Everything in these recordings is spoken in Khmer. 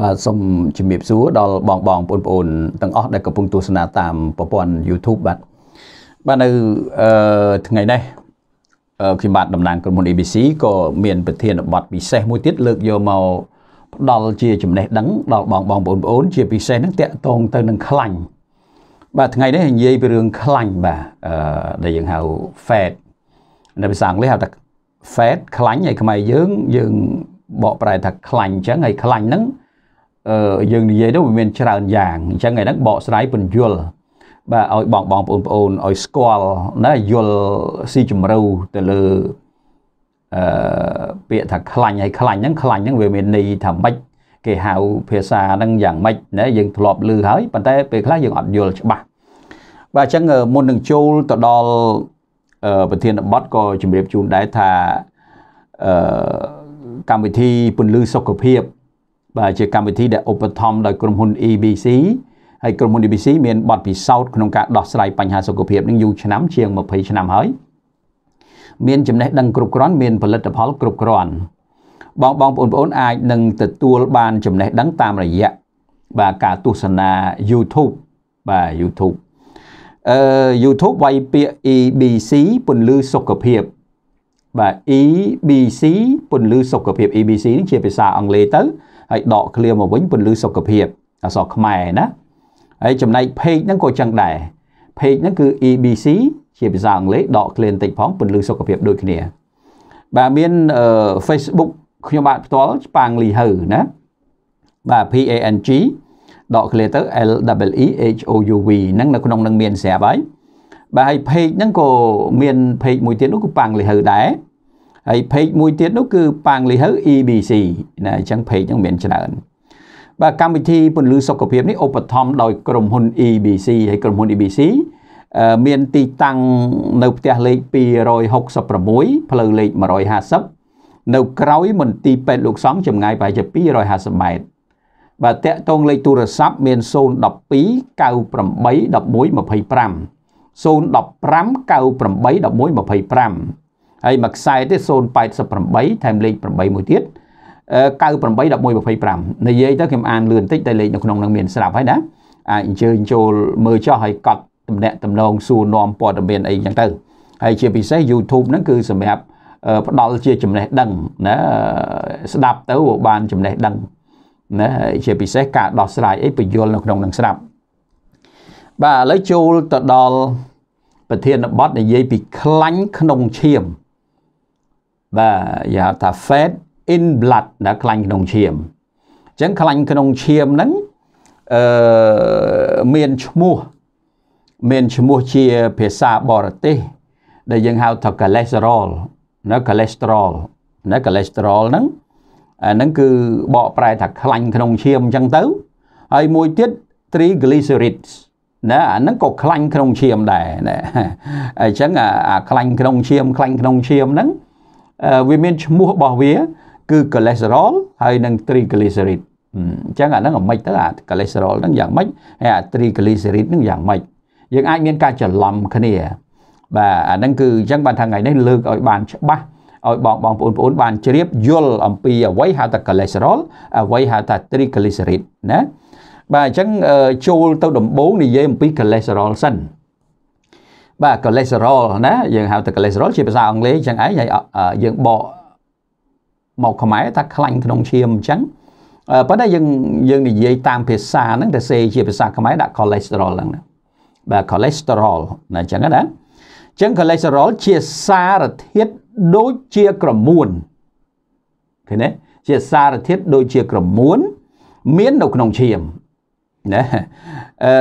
បាទសូមជំរាបសួរដល់បងបងបងប្អូនទាំងអស់ដែលកំពុងទស្សនាតាមប្រព័ន្ធ YouTube បាទបាទនៅអឺថ្ងៃនេះខ្ញុំបាទតំណាងក្រុមហ៊ុន ABC ក៏មានប្រធានបទពិសេសមួយទៀតលើកយកមកផ្ដល់ជាចំណេះដឹងដល់បងបងបងប្អូន ជាពិសេសហ្នឹងតកតងទៅនឹងខ្លាញ់បាទថ្ងៃនេះនិយាយពីរឿងខ្លាញ់បាទអឺដែលយើងហៅ fat នៅភាសាអង់គ្លេសហៅថា fat ខ្លាញ់ហើយខ្មែរយើង យើងបកប្រែថាខ្លាញ់អញ្ចឹងហើយខ្លាញ់ហ្នឹងយើងនិយាយទៅវាមានច្រើនយ៉ាងអញ្ចឹងឯហ្នឹងបកស្រាយពន្យល់បាទឲ្យបងបងប្អូនប្អូនឲ្យស្គាល់ណាយល់ស៊ីជម្រៅទៅលើអឺពាក្យថាខ្លាញ់ហើយខ្លាញ់ហ្នឹងខ្លាញ់ហ្នឹងវាមានន័យថាម៉េចគេហៅ ភាសាហ្នឹងយ៉ាងម៉េចណាយើងធ្លាប់ឮហើយប៉ុន្តែពេលខ្លះយើងអត់យល់ច្បាស់បាទអញ្ចឹងមុននឹងចូលទៅដល់ប្រធានបទក៏ជម្រាបជូនដែរថាអឺកម្មវិធីពន្លឺសុខភាពបាទជាកម្មវិធីដែលឧបត្ថម្ភដោយក្រុមហ៊ុន EBC ហើយក្រុមហ៊ុន EBC មានបទពិសោធន៍ក្នុងការដោះស្រាយបញ្ហាសុខភាពនឹងយូរឆ្នាំ ជាង20ឆ្នាំហើយមានចំណេះដឹងគ្រប់គ្រាន់មានផលិតផលគ្រប់គ្រាន់បងបងប្អូនៗអាចនឹងទទួលបានចំណេះដឹងតាមរយៈបាទការទស្សនា YouTube បាទ YouTube អឺ YouTube វាយពាក្យ EBC ពន្លឺសុខភាពបាទ EBC ពន្លឺសុខភាព EBC នេះជាភាសាអង់គ្លេសទៅហើយដកឃ្លាមកវិញពន្លឺសុខភាពអសរខ្មែរណាហើយចំណែក page ហ្នឹងក៏ចឹងដែរ page ហ្នឹងគឺ EBC ជាភាសាអង់គ្លេសដកឃ្លាបន្តិចផងពន្លឺសុខភាពដូចគ្នា បាទមាន Facebook ខ្ញុំបាទផ្ទាល់ប៉ាងលីហៅណាបាទ PANG ដកឃ្លាទៅ LWE HOUV ហ្នឹងនៅក្នុងនឹងមានស្រាប់ហើយបាទហើយ page ហ្នឹងក៏មាន page មួយទៀតនោះគឺប៉ាងលីហៅដែរហើយ page មួយទៀតនោះគឺប៉ាងលីហៅ EBC ណាអញ្ចឹង page ហ្នឹងមានច្រើនបាទកម្មវិធីពន្លឺសុខភាពនេះឧបត្ថម្ភដោយក្រុមហ៊ុន EBC ហើយក្រុមហ៊ុន EBC មានទីតាំងនៅផ្ទះលេខ266ផ្លូវលេខ150នៅក្រោយមន្ទីរពេទ្យលោកសំចម្ងាយប្រហែលជា250ម៉ែត្របាទតាក់ទងលេខទូរស័ព្ទមាន012 98 11 25 015 98 11 25ហើយមួយខ្សែទេ088ថែមលេខ8មួយទៀត981125និយាយទៅខ្ញុំអានលឿនបន្តិចតែលេខនៅក្នុងនឹងមានស្រាប់ហើយណាអាចអញ្ជើញចូលមើលចោះហើយកត់តំណាក់តំណងសួរនាំព័ត៌មានអីចឹងទៅហើយជាពិសេស YouTube ហ្នឹងគឺសម្រាប់ផ្ដល់ជាចំណេះដឹងណាស្ដាប់ទៅបានចំណេះដឹងណាជាពិសេសការដោះស្រាយអីបញ្យលនៅក្នុងនឹងស្ដាប់បាទឥឡូវចូលទៅដល់ប្រធានបទនិយាយពីខ្លាញ់ក្នុងឈាមបាទយាថា fat in blood ដែលខ្លាញ់ក្នុងឈាមអញ្ចឹងខ្លាញ់ក្នុងឈាមហ្នឹងអឺមានឈ្មោះ មានឈ្មោះជាភាសាបរទេសដែលយើងហៅថា cholesterol ណា cholesterol ណា cholesterol ហ្នឹងអាហ្នឹងគឺបកប្រែថាខ្លាញ់ក្នុងឈាមអញ្ចឹងទៅហើយមួយទៀត triglycerides ណាអាហ្នឹងក៏ខ្លាញ់ក្នុងឈាមដែរណាអញ្ចឹងអាខ្លាញ់ក្នុងឈាមខ្លាញ់ក្នុងឈាមហ្នឹងវាមានឈ្មោះរបស់វា គឺ cholesterol ហើយនិង triglyceride អញ្ចឹងអាហ្នឹងអាម៉េចទៅអា cholesterol ហ្នឹងយ៉ាងម៉េចហើយអា triglyceride ហ្នឹងយ៉ាងម៉េចយើងអាចមានការច្រឡំគ្នា បាទអាហ្នឹងគឺអញ្ចឹងបានថាថ្ងៃនេះលើកឲ្យបានច្បាស់ឲ្យបងបងប្អូនប្អូនបានជ្រាបយល់អំពីអ្វីហៅថា cholesterol អ្វីហៅថា triglyceride ណាបាទអញ្ចឹងចូលទៅដំបូងនិយាយអំពី cholesterol សិនបាទ cholesterol ណាយើងហៅថា cholesterol ជាភាសាអង់គ្លេសអញ្ចឹងឯងហើយយើងបកមកខ្មែរថាខ្លាញ់ក្នុងឈាមអញ្ចឹងប៉ុន្តែយើងយើងនិយាយ តាមភាសាហ្នឹងតែសេជាភាសាខ្មែរដាក់ cholesterol ហ្នឹងណាបាទ cholesterol ណាអញ្ចឹងណាអញ្ចឹង cholesterol ជាសារធាតុដូចជាក្រមួនឃើញទេជាសារធាតុដូចជាក្រមួន មាននៅក្នុងឈាមណា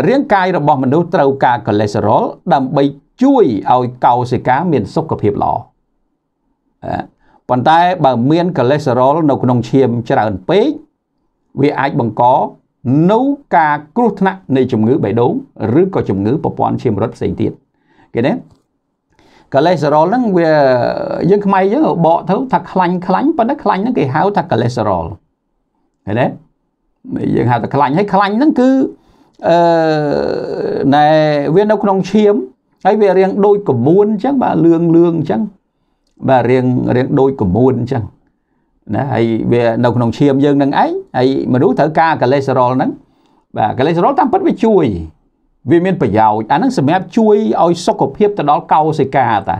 រាងកាយរបស់មនុស្សត្រូវការ cholesterol ដើម្បីជួយឲ្យកោសិកាមានសុខភាពល្អប៉ុន្តែបើមានកូលេស្តេរ៉ុលនៅក្នុងឈាមច្រើនពេកវាអាចបង្កនៅការគ្រោះថ្នាក់នៃជំងឺបេះដូងឬក៏ជំងឺប្រព័ន្ធឈាមរត់ផ្សេងទៀតគេណាកូលេស្តេរ៉ុលហ្នឹងវាយើងខ្មែរយើងបកទៅថាខ្លាញ់ខ្លាញ់ប៉ុន្តែខ្លាញ់ហ្នឹងគេហៅថាកូលេស្តេរ៉ុលឃើញទេយើងហៅថាខ្លាញ់ហើយខ្លាញ់ហ្នឹងគឺអឺណែវានៅក្នុងឈាមហើយវារៀងដូចកមួនអញ្ចឹងបាទលឿងលឿងអញ្ចឹងបាទរៀងរៀងដូចកមួនអញ្ចឹងណាហើយវានៅក្នុងឈាមយើង នឹងឯងហើយមនុស្សត្រូវការកូលេស្តេរ៉ុលហ្នឹងបាទកូលេស្តេរ៉ុលតាមពិតវាជួយ វាមានប្រយោជន៍អាហ្នឹងសម្រាប់ជួយឲ្យសុខភាពទៅដល់កោសិកាតា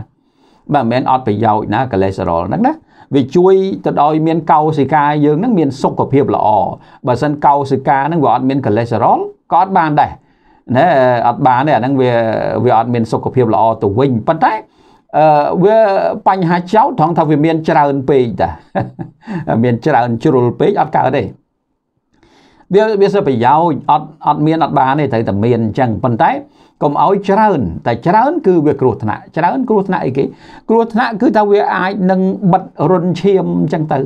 បាទមិនមែនអត់ប្រយោជន៍ណាកូលេស្តេរ៉ុលហ្នឹងណាវាជួយទៅដល់មានកោសិកាយើងហ្នឹងមានសុខភាពល្អបើសិនកោសិកាហ្នឹងវាអត់មានកូលេស្តេរ៉ុលក៏អត់បានដែរណាអត់បានទេអាហ្នឹងវាវាអត់មានសុខភាពល្អទៅវិញប៉ុន្តែអឺវាបញ្ហាចោតថងថាវាមានច្រើនពេកតាមានច្រើនជ្រុលពេកអត់កើតទេវាវាសិប្រយោជន៍អត់អត់មានអត់បានទេត្រូវតែមានអញ្ចឹងប៉ុន្តែកុំឲ្យច្រើន តែច្រើន គឺវាគ្រោះថ្នាក់ច្រើន គ្រោះថ្នាក់អីគេ គ្រោះថ្នាក់គឺថាវាអាចនឹងបិទរុនឈាមអញ្ចឹងទៅ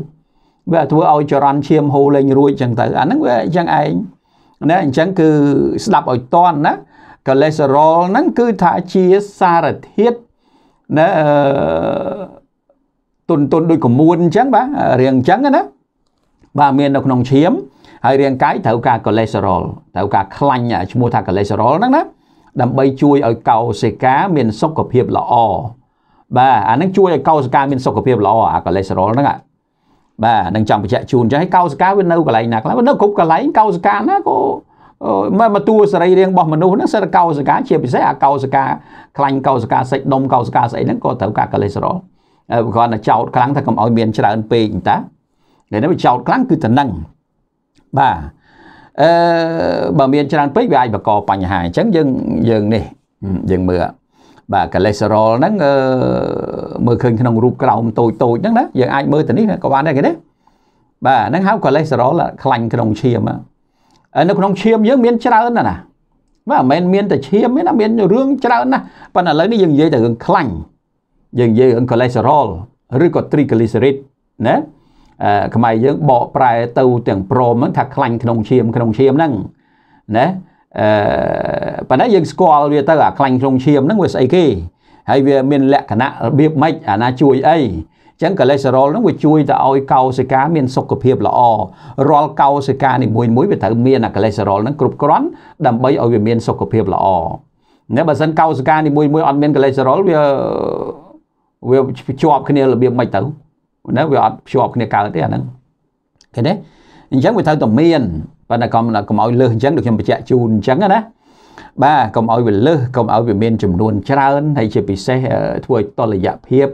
វាធ្វើឲ្យចរន្តឈាមហូរលេងរួចអញ្ចឹងទៅអាហ្នឹងវាអញ្ចឹងឯងណាអញ្ចឹងគឺស្ដាប់ឲ្យតន់ណាកូលេស្តេរ៉ុលហ្នឹងគឺថាជាសារធាតុណាអឺទុនទុនដូចកមួនអញ្ចឹងបាទរាងអញ្ចឹងណាបាទមាននៅក្នុងឈាមហើយរាងកាយត្រូវការកូលេស្តេរ៉ុលត្រូវការខ្លាញ់ឈ្មោះថាកូលេស្តេរ៉ុលហ្នឹងណាដើម្បីជួយឲ្យកោសេកា មានសុខភាពល្អបាទអានឹងជួយឲ្យកោសេកាមានសុខភាពល្អអាកូលេស្តេរ៉ុលហ្នឹងបាទនឹងចង់បញ្ជាក់ជូនចឹងឲ្យកោសិកាវានៅកន្លែងណាខ្លះនៅគ្រប់កន្លែងកោសិកាណាក៏មើលមកតួសរីរាង្គរបស់មនុស្សហ្នឹងសិតកោសិកាជាពិសេសអាកោសិកាខ្លាញ់កោសិកាសាច់ដុំកោសិកាស្អីហ្នឹងក៏ត្រូវការកូលេស្តេរ៉ុលគ្រាន់តែចោតខ្លាំងថាកុំឲ្យមានច្រើនពេកតាគេហ្នឹងវាចោតខ្លាំងគឺទៅនឹងបាទអឺបើមានច្រើនពេកវាអាចបង្កបញ្ហាអញ្ចឹងយើងយើងនេះយើងមើលបាទកូលេស្តេរ៉ុលហ្នឹងមើលឃើញក្នុងរូបក្រោមតូចតូចហ្នឹងណាយើងអាចមើលទៅនេះក៏បានដែរគេណាបាទហ្នឹងហៅកូលេស្តេរ៉ុលខ្លាញ់ក្នុងឈាមនៅក្នុងឈាមយើងមានច្រើនណាស់ណាបាទមិនមែនមានតែឈាមទេណាមានរឿងច្រើនណាស់ប៉ុន្តែឥឡូវនេះយើងនិយាយតែរឿងខ្លាញ់យើងនិយាយរឿងកូលេស្តេរ៉ុលឬក៏ triglyceride ណាខ្មែរយើងបកប្រែទៅទាំងព្រមហ្នឹងថាខ្លាញ់ក្នុងឈាមក្នុងឈាមហ្នឹងណាអឺប៉ុន្តែយើងស្គាល់វាទៅអាខ្លាញ់ក្នុងឈាមហ្នឹងវាស្អីគេហើយវាមានលក្ខណៈរបៀបម៉េចអាណាជួយអីចឹងកូលេស្តេរ៉ុលហ្នឹងវាជួយទៅឲ្យកោសិកាមានសុខភាពល្អរាល់កោសិកានីមួយមួយវាត្រូវមានអាកូលេស្តេរ៉ុលហ្នឹងគ្រប់គ្រាន់ដើម្បីឲ្យវាមានសុខភាពល្អណាបើសិនកោសិកានីមួយមួយអត់មានកូលេស្តេរ៉ុលវាវាជាប់គ្នារបៀបម៉េចទៅណាវាអត់ជាប់គ្នាកើតទេអាហ្នឹងឃើញទេអញ្ចឹងវាត្រូវតែមានប៉ុន្តែកុំកុំឲ្យលើសអញ្ចឹងដូចខ្ញុំបញ្ជាក់ជូនអញ្ចឹងណាបាទកុំឲ្យវាលើសកុំឲ្យវាមានចំនួនច្រើនហើយជាពិសេសធ្វើឲ្យតលយៈភាព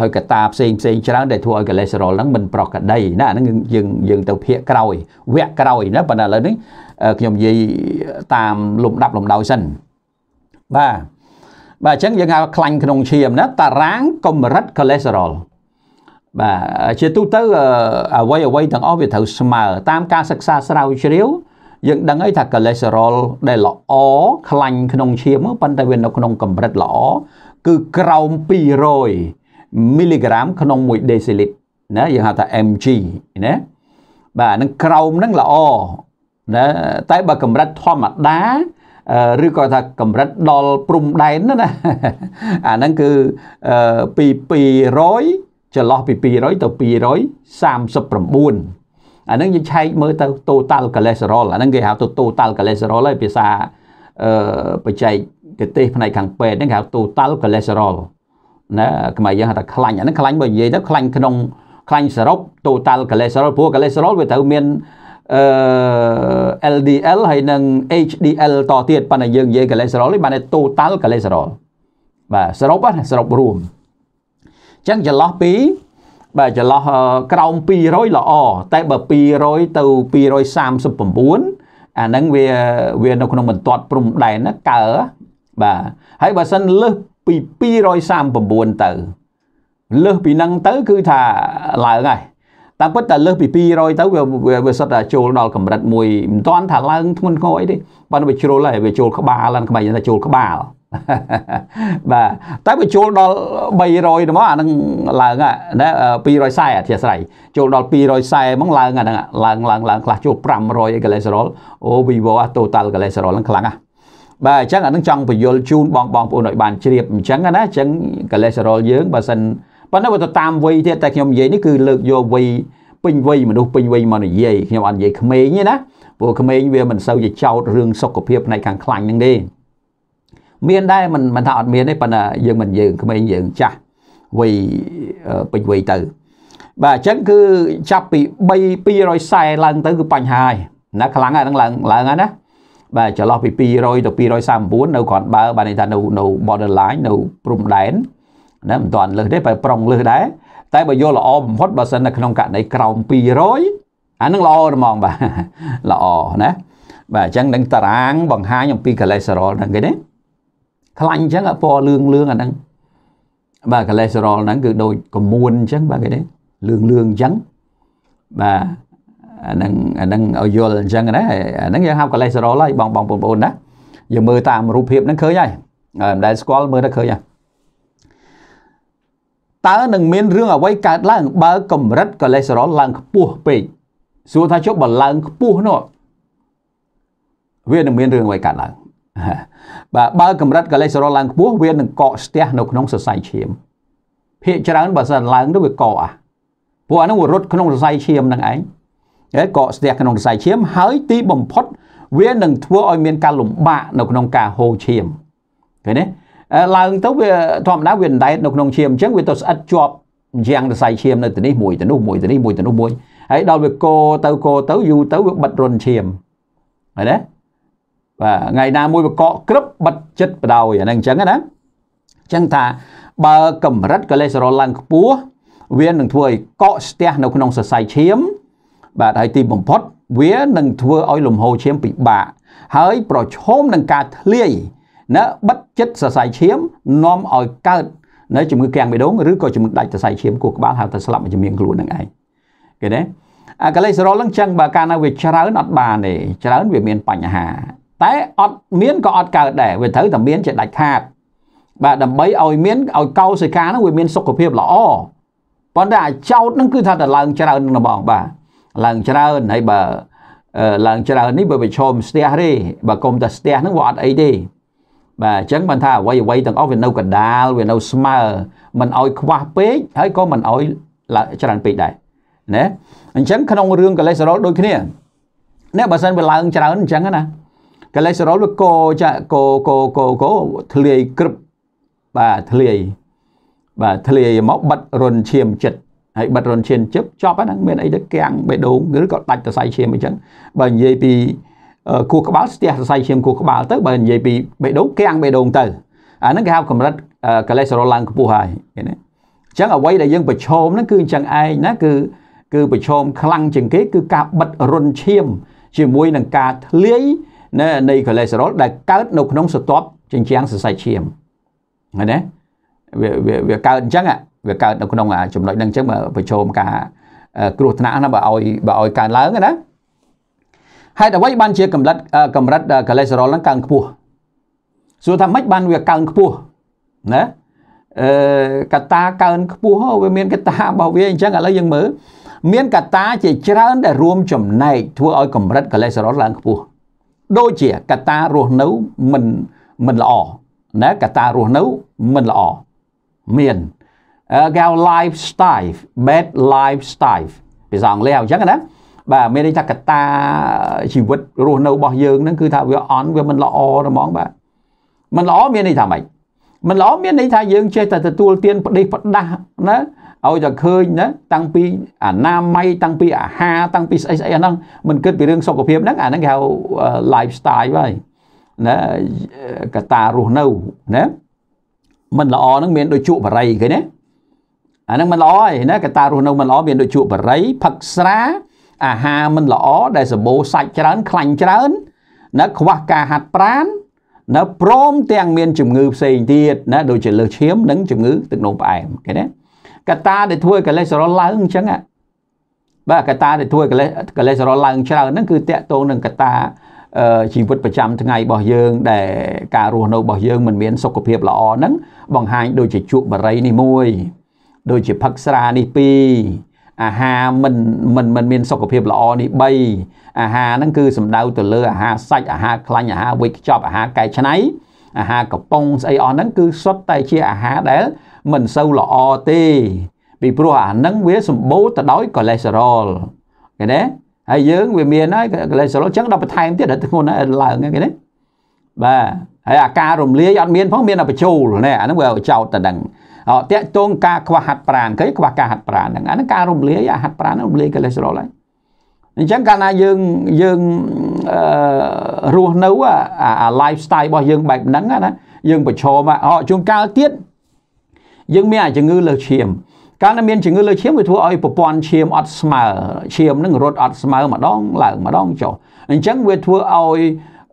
ដោយកតាផ្សេងផ្សេងច្រើនដែលធ្វើឲ្យកលេសរ៉ុលហ្នឹងមិនប្រក្រតីណាហ្នឹងយើងយើងទៅភាកក្រោយវគ្គក្រោយណាប៉ុន្តែឥឡូវនេះខ្ញុំនិយាយតាមលំដាប់លំដោយសិនបាទបាទអញ្ចឹងយើងហៅខ្លាញ់ក្នុងឈាមណាតារាងកម្រិតកលេសរ៉ុលបាទជាទូទៅ អ្វីអ្វីទាំងអស់វាត្រូវស្មើតាមការសិក្សាស្រាវជ្រាវ យើង ដឹងហើយថាកូលេស្តេរ៉ុលដែលល្អខ្លាញ់ក្នុងឈាមប៉ុន្តែវានៅក្នុងកម្រិតល្អគឺក្រោម200មីលីក្រាមក្នុង1ដេស៊ីលីត្រណាយើងហៅថា mg ណាបាទនឹងក្រោមនឹងល្អណាតែបើកម្រិតធម្មតាឬក៏ថាកម្រិតដល់ព្រំដែនណាអាហ្នឹងគឺពី200ចន្លោះពី200ទៅ239អាហ្នឹងយើងឆែកមើលទៅ total cholesterol អាហ្នឹងគេហៅ total cholesterol ហើយភាសាអឺបច្ចេកទេសផ្នែកខាងពេទ្យហ្នឹងគេហៅ total cholesterol ណាខ្មែរយើងហៅថាខ្លាញ់អាហ្នឹងខ្លាញ់បើនិយាយទៅខ្លាញ់ក្នុងខ្លាញ់សរុប total cholesterol ព្រោះ cholesterol វាត្រូវមានអឺ LDL ហើយនិង HDL តទៀតប៉ុន្តែយើងនិយាយ cholesterol នេះបានតែ total cholesterol បាទសរុបណាសរុបរួមចឹងចន្លោះពីបាទចន្លោះក្រោម200ល្អតែបើ200ទៅ239អាហ្នឹងវាវានៅក្នុងបន្ទាត់ព្រំដែនកើបាទហើយបើសិនលើសពី239ទៅលើសពីហ្នឹងទៅគឺថាឡើងហើយតាមពិតតែលើសពី200ទៅវាវាសិតតែចូលដល់កម្រិតមួយមិនទាន់ថាឡើងធ្ងន់ធ្ងរអីទេប៉ុន្តែវាជ្រុលហើយវាចូលក្បាលឡើងក្បាលថាចូលក្បាលបាទតែបើចូលដល់300ហ្មងអានឹងឡើងណា240អធិស្ឋ័យចូលដល់240ហ្មងឡើងអានឹងឡើងឡើងឡើងខ្លះចូល500អីកលេសរ៉ុលអូ vivo អា total កលេសរ៉ុលហ្នឹងខ្លាំងណាស់បាទអញ្ចឹងអានឹងចង់បញ្យលជូនបងបងប្អូនឲ្យបានជ្រាបអញ្ចឹងណាអញ្ចឹងកលេសរ៉ុលយើងបើសិនប៉ុន្តែបើទៅតាមវ័យទៀតតែខ្ញុំនិយាយនេះគឺលើកយកវ័យពេញវ័យមនុស្សពេញវ័យមកនិយាយខ្ញុំអត់និយាយក្មេងទេណាព្រោះក្មេងវាមិនសូវជាចោតរឿងសុខភាពផ្នែកខាងខ្លាញ់ហ្នឹងទេមានដែរមិនមិនថាអត់មានទេប៉ុន្តែយើងមិនយើងក្មេងយើងចាស់វ័យពេញវ័យទៅបាទអញ្ចឹងគឺចាប់ពី3 240ឡើងទៅគឺបញ្ហាហើយណាខ្លាំងហើយហ្នឹងឡើងឡើងហើយណាបាទចន្លោះពី200ទៅ239នៅគ្រាន់បើបានន័យថានៅនៅ border line នៅព្រំដែនណាមិនទាន់លើសទេបើប្រុងលើសដែរតែបើយកល្អបំផុតបើសិននៅក្នុងករណីក្រោម200អានឹងល្អហ្មងបាទល្អណាបាទអញ្ចឹងនឹងតារាង បង្ហាញអំពីកូលេស្តេរ៉ុលហ្នឹងគេណាខ្លាញ់អញ្ចឹងពណ៌លឿងលឿងអាហ្នឹងបាទកូលេស្តេរ៉ុលហ្នឹងគឺដូចកមួនអញ្ចឹងបាទគេទេលឿងលឿងអញ្ចឹងបាទអាហ្នឹងអាហ្នឹងឲ្យយល់អញ្ចឹងណាអាហ្នឹងយើងហៅកូលេស្តេរ៉ុលហើយបងបងប្អូនណាយើងមើលតាមរូបភាពហ្នឹងឃើញហើយមិនដែលស្គាល់មើលតែឃើញហើយតើនឹងមានរឿងអ្វីកើតឡើងបើកម្រិតកូលេស្តេរ៉ុលឡើងខ្ពស់ពេកសួរថាចុះបើឡើងខ្ពស់នោះវានឹងមានរឿងអ្វីកើតឡើងបាទបើកម្រិតកូលេស្តេរ៉ុលឡើងខ្ពស់វានឹងកកស្ទះនៅក្នុងសរសៃឈាមភាគច្រើនបើសិនឡើងទៅវាកកអាពួកអានោះវារត់ក្នុងសរសៃឈាមនឹងឯងហើយកកស្ទះក្នុងសរសៃឈាមហើយទីបំផុតវានឹងធ្វើឲ្យមានការលំបាកនៅក្នុងការហូរឈាមឃើញទេឡើងទៅវាធម្មតាវាដណ្ដែតនៅក្នុងឈាមអញ្ចឹងវាទៅស្អិតជាប់យ៉ាងសរសៃឈាមនៅទីនេះមួយទៅនោះមួយទៅនេះមួយទៅនោះមួយហើយដល់វាកោទៅកោទៅយូរទៅវាបិទរន្ធឈាមឃើញទេបាទថ្ងៃណាមួយបកកក្រឹបបិទចិត្តបដ ாய் អាហ្នឹងអញ្ចឹងណាអញ្ចឹងថាបើកម្រិតកូលេស្តេរ៉ុលឡើងខ្ពស់វានឹងធ្វើឲ្យកកស្ទះនៅក្នុងសរសៃឈាមបាទហើយទីបំផុត វានឹងធ្វើឲ្យលំហូរឈាមពិបាកហើយ ប្រឈមនឹងការធ្លាយណាបិទចិត្តសរសៃឈាមនាំឲ្យកើតនៅជំងឺកាំងបេះដូងឬក៏ជំងឺដាច់សរសៃឈាមគោះក្បាលហៅថាស្លាប់មួយជំងឺខ្លួននឹងឯងគេទេអាកូលេស្តេរ៉ុលហ្នឹងចឹងបើកាលណាវាច្រើនអត់បានទេច្រើនវាមានបញ្ហាតែអត់មានក៏អត់កើតដែរវាត្រូវតែមានជាដាច់ខាតបាទដើម្បីឲ្យមានឲ្យកោសិកានឹងវាមានសុខភាពល្អប៉ុន្តែអាចោតនឹងគឺថាតឡើងច្រើននឹងបងបាទឡើងច្រើនហើយបើឡើងច្រើននេះបើប្រឈមស្ទះទេបើគុំតែស្ទះនឹងវាអត់អីទេបាទអញ្ចឹងបានថាអ្វីអ្វីទាំងអស់វានៅកណ្ដាលវានៅស្មើមិនឲ្យខ្វះពេកហើយក៏មិនឲ្យច្រើនពេកដែរណាអញ្ចឹងក្នុងរឿងកូលេស្តេរ៉ុលដូចគ្នាអ្នកបើសិនវាឡើងច្រើនអញ្ចឹងណាកូលេស្តេរ៉ុលវាកចាក់កកកកធ្លាយក្រឹបបាទធ្លាយបាទធ្លាយមកបិទរុនឈាមចិត្តហើយបិទរុនឈាមចិត្តចប់ហ្នឹងមានអីទៅកាំងបេះដូងឬក៏ដាច់សរសៃឈាមអីចឹងបើនិយាយពីគោះក្បាលស្ទះសរសៃឈាមគោះក្បាលទៅបើនិយាយពីបេះដូងកាំងបេះដូងទៅអាហ្នឹងគេហៅកម្រិតកូលេស្តេរ៉ុលឡើងខ្ពស់ហើយឃើញទេអញ្ចឹងអ្វីដែលយើងប្រឈមហ្នឹងគឺអញ្ចឹងឯងណាគឺគឺប្រឈមខ្លាំងជាងគេគឺការបិទរុនឈាមជាមួយនឹងការធ្លាយណានៃកូលេស្តេរ៉ុលដែលកើតនៅក្នុងសន្ទាប់ជញ្ជាំងសរសៃឈាមឃើញទេវាវាកើតអញ្ចឹងវាកើតនៅក្នុងចំណុចហ្នឹងអញ្ចឹងបើប្រជុំការ គ្រោះថ្នាក់ណាបើឲ្យបើឲ្យកើនឡើងណាហេតុអ្វី បានជាកម្រិតកម្រិតកូលេស្តេរ៉ុលហ្នឹងកើនខ្ពស់សួរថាម៉េចបានវាកើនខ្ពស់ណាអឺកតាកើនខ្ពស់វាមានកតារបស់វាអញ្ចឹងឥឡូវយើងមើលមានកតាជាច្រើនដែលរួមចំណែកធ្វើឲ្យកម្រិតកូលេស្តេរ៉ុលឡើងខ្ពស់ដូចជាកតារស់នៅមិនមិនល្អណាកតារស់នៅមិនល្អមានគេហៅ lifestyle bad lifestyle ភាសាអង់គ្លេសអញ្ចឹងណាបាទមានន័យថាកតាជីវិតរស់នៅរបស់យើងហ្នឹងគឺ ថាវាអន់វាមិនល្អហ្មងបាទមិនល្អមានន័យថាម៉េចមិនល្អមានន័យថាយើងចេះតែទទួលទានផ្ដេសផ្ដាស់ណាឲ្យតែឃើញណាតាំងពីអនាម័យតាំងពីអាហារតាំងពីស្អីស្អីហ្នឹងមិនគិតពីរឿងសុខភាពហ្នឹងអាហ្នឹងគេហៅ lifestyle ហើយណាកតារស់នៅណាមិនល្អហ្នឹងមានដូចជក់បរិយគេណាអាហ្នឹងមិនល្អឯណាកតារស់នៅមិនល្អមានដូចជក់បរិយផឹកស្រា អាហារមិនល្អដែលសម្បូរសាច់ច្រើន ខ្លាញ់ច្រើនណាខ្វះការហាត់ប្រាណណាព្រមទាំងមានជំងឺផ្សេងទៀតណាដូចជាលើសឈាមនិងជំងឺ ទឹកនោមផ្អែមគេណាកត្តាដែលធ្វើកូលេស្តេរ៉ុលឡើងអញ្ចឹងបាទកត្តាដែលធ្វើកូលេកូលេស្តេរ៉ុលឡើងច្រើនហ្នឹងគឺតកតងនឹងកត្តាជីវិតប្រចាំថ្ងៃរបស់យើង ដែលការរស់នៅរបស់យើងមិនមាន សុខភាពល្អហ្នឹងបង្ហាញដូចជាជក់បរិយនេះមួយដូចជាផឹកស្រានេះពីរអាហារមិនមិនមិនមាន សុខភាពល្អនេះ3អាហារហ្នឹងគឺសំដៅទៅលើអាហារសាច់អាហារខ្លាញ់អាហារវេចខ្ចប់អាហារកែច្នៃអាហារកំប៉ុងស្អីអស់ហ្នឹងគឺសុទ្ធតែជាអាហារដែលមិនសូវល្អទេពីព្រោះអាហ្នឹងវាសម្បូរទៅដោយកូលេស្តេរ៉ុលឃើញទេហើយយើងវាមានហើយកូលេស្តេរ៉ុលចឹងដល់បន្ថែមទៀតដល់ធ្ងន់ហើយឡើងហ្នឹងឃើញទេបាទហើយអាការរំលាយអត់មានផងមានតែបញ្ចូលណែអាហ្នឹងវាចោតតែដឹងអត់តាក់ទងការខ្វះហាត់ប្រាណគេខ្វះការហាត់ប្រាណហ្នឹងអាហ្នឹងការរំលាយអាហាត់ប្រាណរំលាយកូលេស្តេរ៉ុលហើយអញ្ចឹងកាលណាយើងយើងអឺរស់នៅអា lifestyle របស់យើងបែបហ្នឹងណាយើង ប្រឈមអោជួនកាលទៀតយើងមានអាជំងឺលើសឈាមកាលដែលមានជំងឺលើសឈាមវាធ្វើឲ្យប្រព័ន្ធឈាមអត់ស្មើឈាមនឹងរត់អត់ស្មើម្ដងឡើងម្ដងចុះអញ្ចឹងវាធ្វើឲ្យ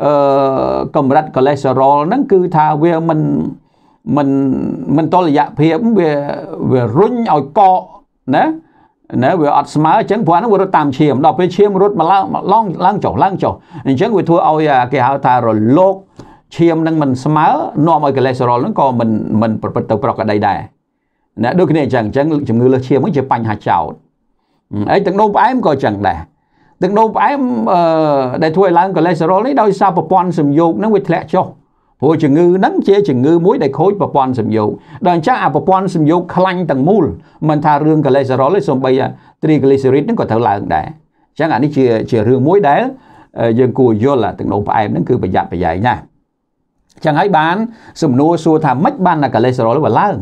អឺកម្រិតកូលេស្តេរ៉ុលហ្នឹងគឺថាវាមិនមិនមិនតលយៈភាពវាវារុញឲ្យកកណាណែវាអត់ស្មើអញ្ចឹងព្រោះហ្នឹងវារត់តាមឈាមដល់ពេលឈាមរត់មកឡើងឡើងឡើងចុះឡើងចុះអញ្ចឹងវាធ្វើឲ្យគេហៅថារលកឈាមនឹងមិនស្មើនាំឲ្យកូលេស្តេរ៉ុលនឹងក៏មិនមិនប្រព្រឹត្តទៅប្រក្រតីដែរណាដូចគ្នាអញ្ចឹងអញ្ចឹងជំងឺលើសឈាមហ្នឹងជាបញ្ហាចោតអីទឹកនោមផ្អែមក៏អញ្ចឹងដែរទឹកនោមផ្អែមអឺដែលធ្វើឲ្យឡើងកូលេស្តេរ៉ុលនេះដោយសារប្រព័ន្ធសំយោគហ្នឹងវាធ្លាក់ចុះព្រោះជំងឺហ្នឹងជាជំងឺមួយដែលខូចប្រព័ន្ធសំយោគដល់អញ្ចឹងអាប្រព័ន្ធសំយោគខ្លាញ់ទាំងមូលមិនថារឿងកូលេស្តេរ៉ុលទេសូម្បីត្រីកូលេសេរីតហ្នឹងក៏ត្រូវឡើងដែរអញ្ចឹងអានេះជាជារឿងមួយដែលយើងគួរយល់អាទឹកនោមផ្អែមហ្នឹងគឺប្រយ័ត្នប្រយែងណាស់ចឹងហើយបានសំណួរសួរថាម៉េចបានតែកូលេស្តេរ៉ុលវាឡើង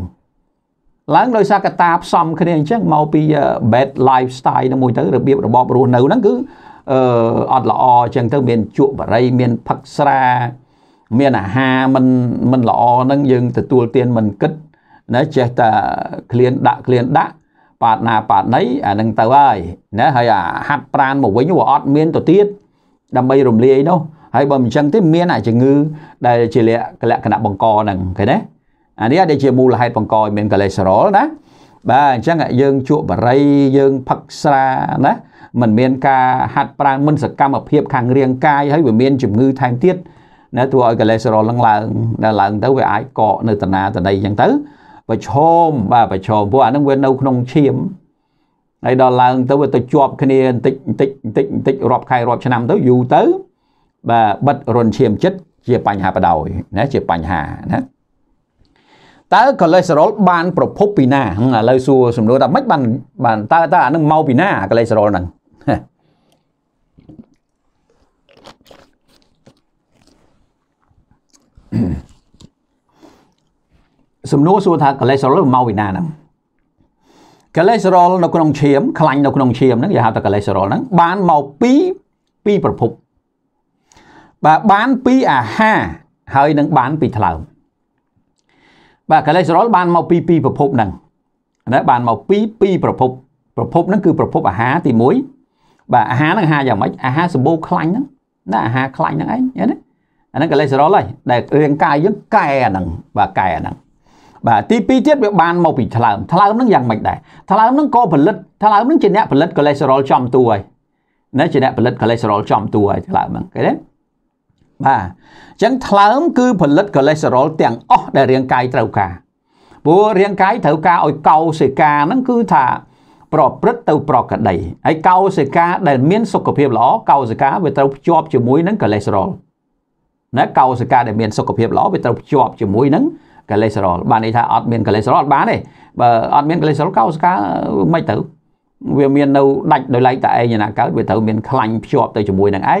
ឡើងដោយសារកត្តាផ្សំគ្នាអញ្ចឹងមកពី bad lifestyle នឹងមួយទៅរបៀបរបបរស់នៅហ្នឹងគឺអឺអត់ល្អអញ្ចឹងទៅមានជក់បរិយមានផឹកស្រាមានអាហារមិនមិនល្អហ្នឹងយើងទទួលទានមិនគិតណាចេះតែក្លៀនដាក់ក្លៀនដាក់បាទណាបាទណីអានឹងទៅហើយណាហើយអាហាត់ប្រានមកវិញវាអត់មានទៅទៀតដើម្បីរំលាយនោះហើយបើមិនចឹងទេមានអាជំងឺដែលជាលក្ខណៈបង្កហ្នឹងឃើញទេអានេះដែលជាមូលហេតុបង្កឲ្យមានកូលេស្តេរ៉ុលណាបាទអញ្ចឹងយើងជក់បរិយយើងផឹកស្រាណាมันមានការហាត់ប្រាណមិនសកម្មភាពខាងរាងកាយហើយវាមានជំងឺថែមទៀតណាធ្វើឲ្យកូលេស្តេរ៉ុលឡើងឡើងដល់ឡើងទៅវាអាចកកនៅតណាតណីអញ្ចឹងទៅប្រឈមបាទប្រឈមព្រោះអានឹងវានៅក្នុងឈាមហើយដល់ឡើងទៅវាទៅជាប់គ្នាបន្តិចបន្តិចបន្តិចបន្តិចរាប់ខែរាប់ឆ្នាំទៅយូរទៅបាទបិទរុនឈាមចិត្តជាបញ្ហាបដោយណាជាបញ្ហាណាតើកូលេស្តេរ៉ុលបានប្រភពពីណាឥឡូវសួរសំណួរថាម៉េចបានបានតើតើអានឹងមកពីណាកូលេស្តេរ៉ុលហ្នឹងសំណួរសួរថាកូលេស្តេរ៉ុលមកពីណាហ្នឹងកូលេស្តេរ៉ុលនៅក្នុងឈាមខ្លាញ់នៅក្នុងឈាមហ្នឹងគេហៅថាកូលេស្តេរ៉ុលហ្នឹងបានមកពីពីប្រភពបាទបានពីអាហារហើយនឹងបានពីថ្លើមបាទកលេសរ៉ុលបានមកពីពីប្រភពហ្នឹងណាបានមកពីពីប្រភពប្រភពហ្នឹងគឺប្រភពអាហារទី1បាទអាហារហ្នឹងអាហារយ៉ាងម៉េចអាហារសម្បូរខ្លាញ់ហ្នឹងណាអាហារខ្លាញ់ហ្នឹងឯងណាអាហ្នឹងកលេសរ៉ុលហើយដែលរាងកាយយើងកែអាហ្នឹងបាទកែអាហ្នឹងបាទទី2ទៀតវាបានមកពីថ្លើមថ្លើមហ្នឹងយ៉ាងម៉េចដែរថ្លើមហ្នឹងក៏ផលិតថ្លើមហ្នឹងជាអ្នកផលិតកលេសរ៉ុលចំតួហើយណាជាអ្នកផលិតកលេសរ៉ុលចំតួហើយថ្លើមហ្នឹងឃើញទេបាទអញ្ចឹងថ្លើមគឺផលិតកូលេស្តេរ៉ុលទាំងអស់ដែលរាងកាយត្រូវការព្រោះរាងកាយត្រូវការឲ្យកោសិកាហ្នឹងគឺថាប្រព្រឹត្តទៅប្រក្រតីហើយកោសិកាដែលមាន សុខភាពល្អកោសិកាវាត្រូវភ្ជាប់ជាមួយនឹងកូលេស្តេរ៉ុលណាកោសិកាដែលមានសុខភាពល្អវាត្រូវភ្ជាប់ជាមួយនឹងកូលេស្តេរ៉ុលបានន័យថាអត់មានកូលេស្តេរ៉ុលអត់បានទេបើអត់មានកូលេស្តេរ៉ុលកោសិកាមិនទៅ វាមាននៅដាច់ដោយឡែកតែឯងណាកើតវាត្រូវមានខ្លាញ់ភ្ជាប់ទៅជាមួយនឹងឯង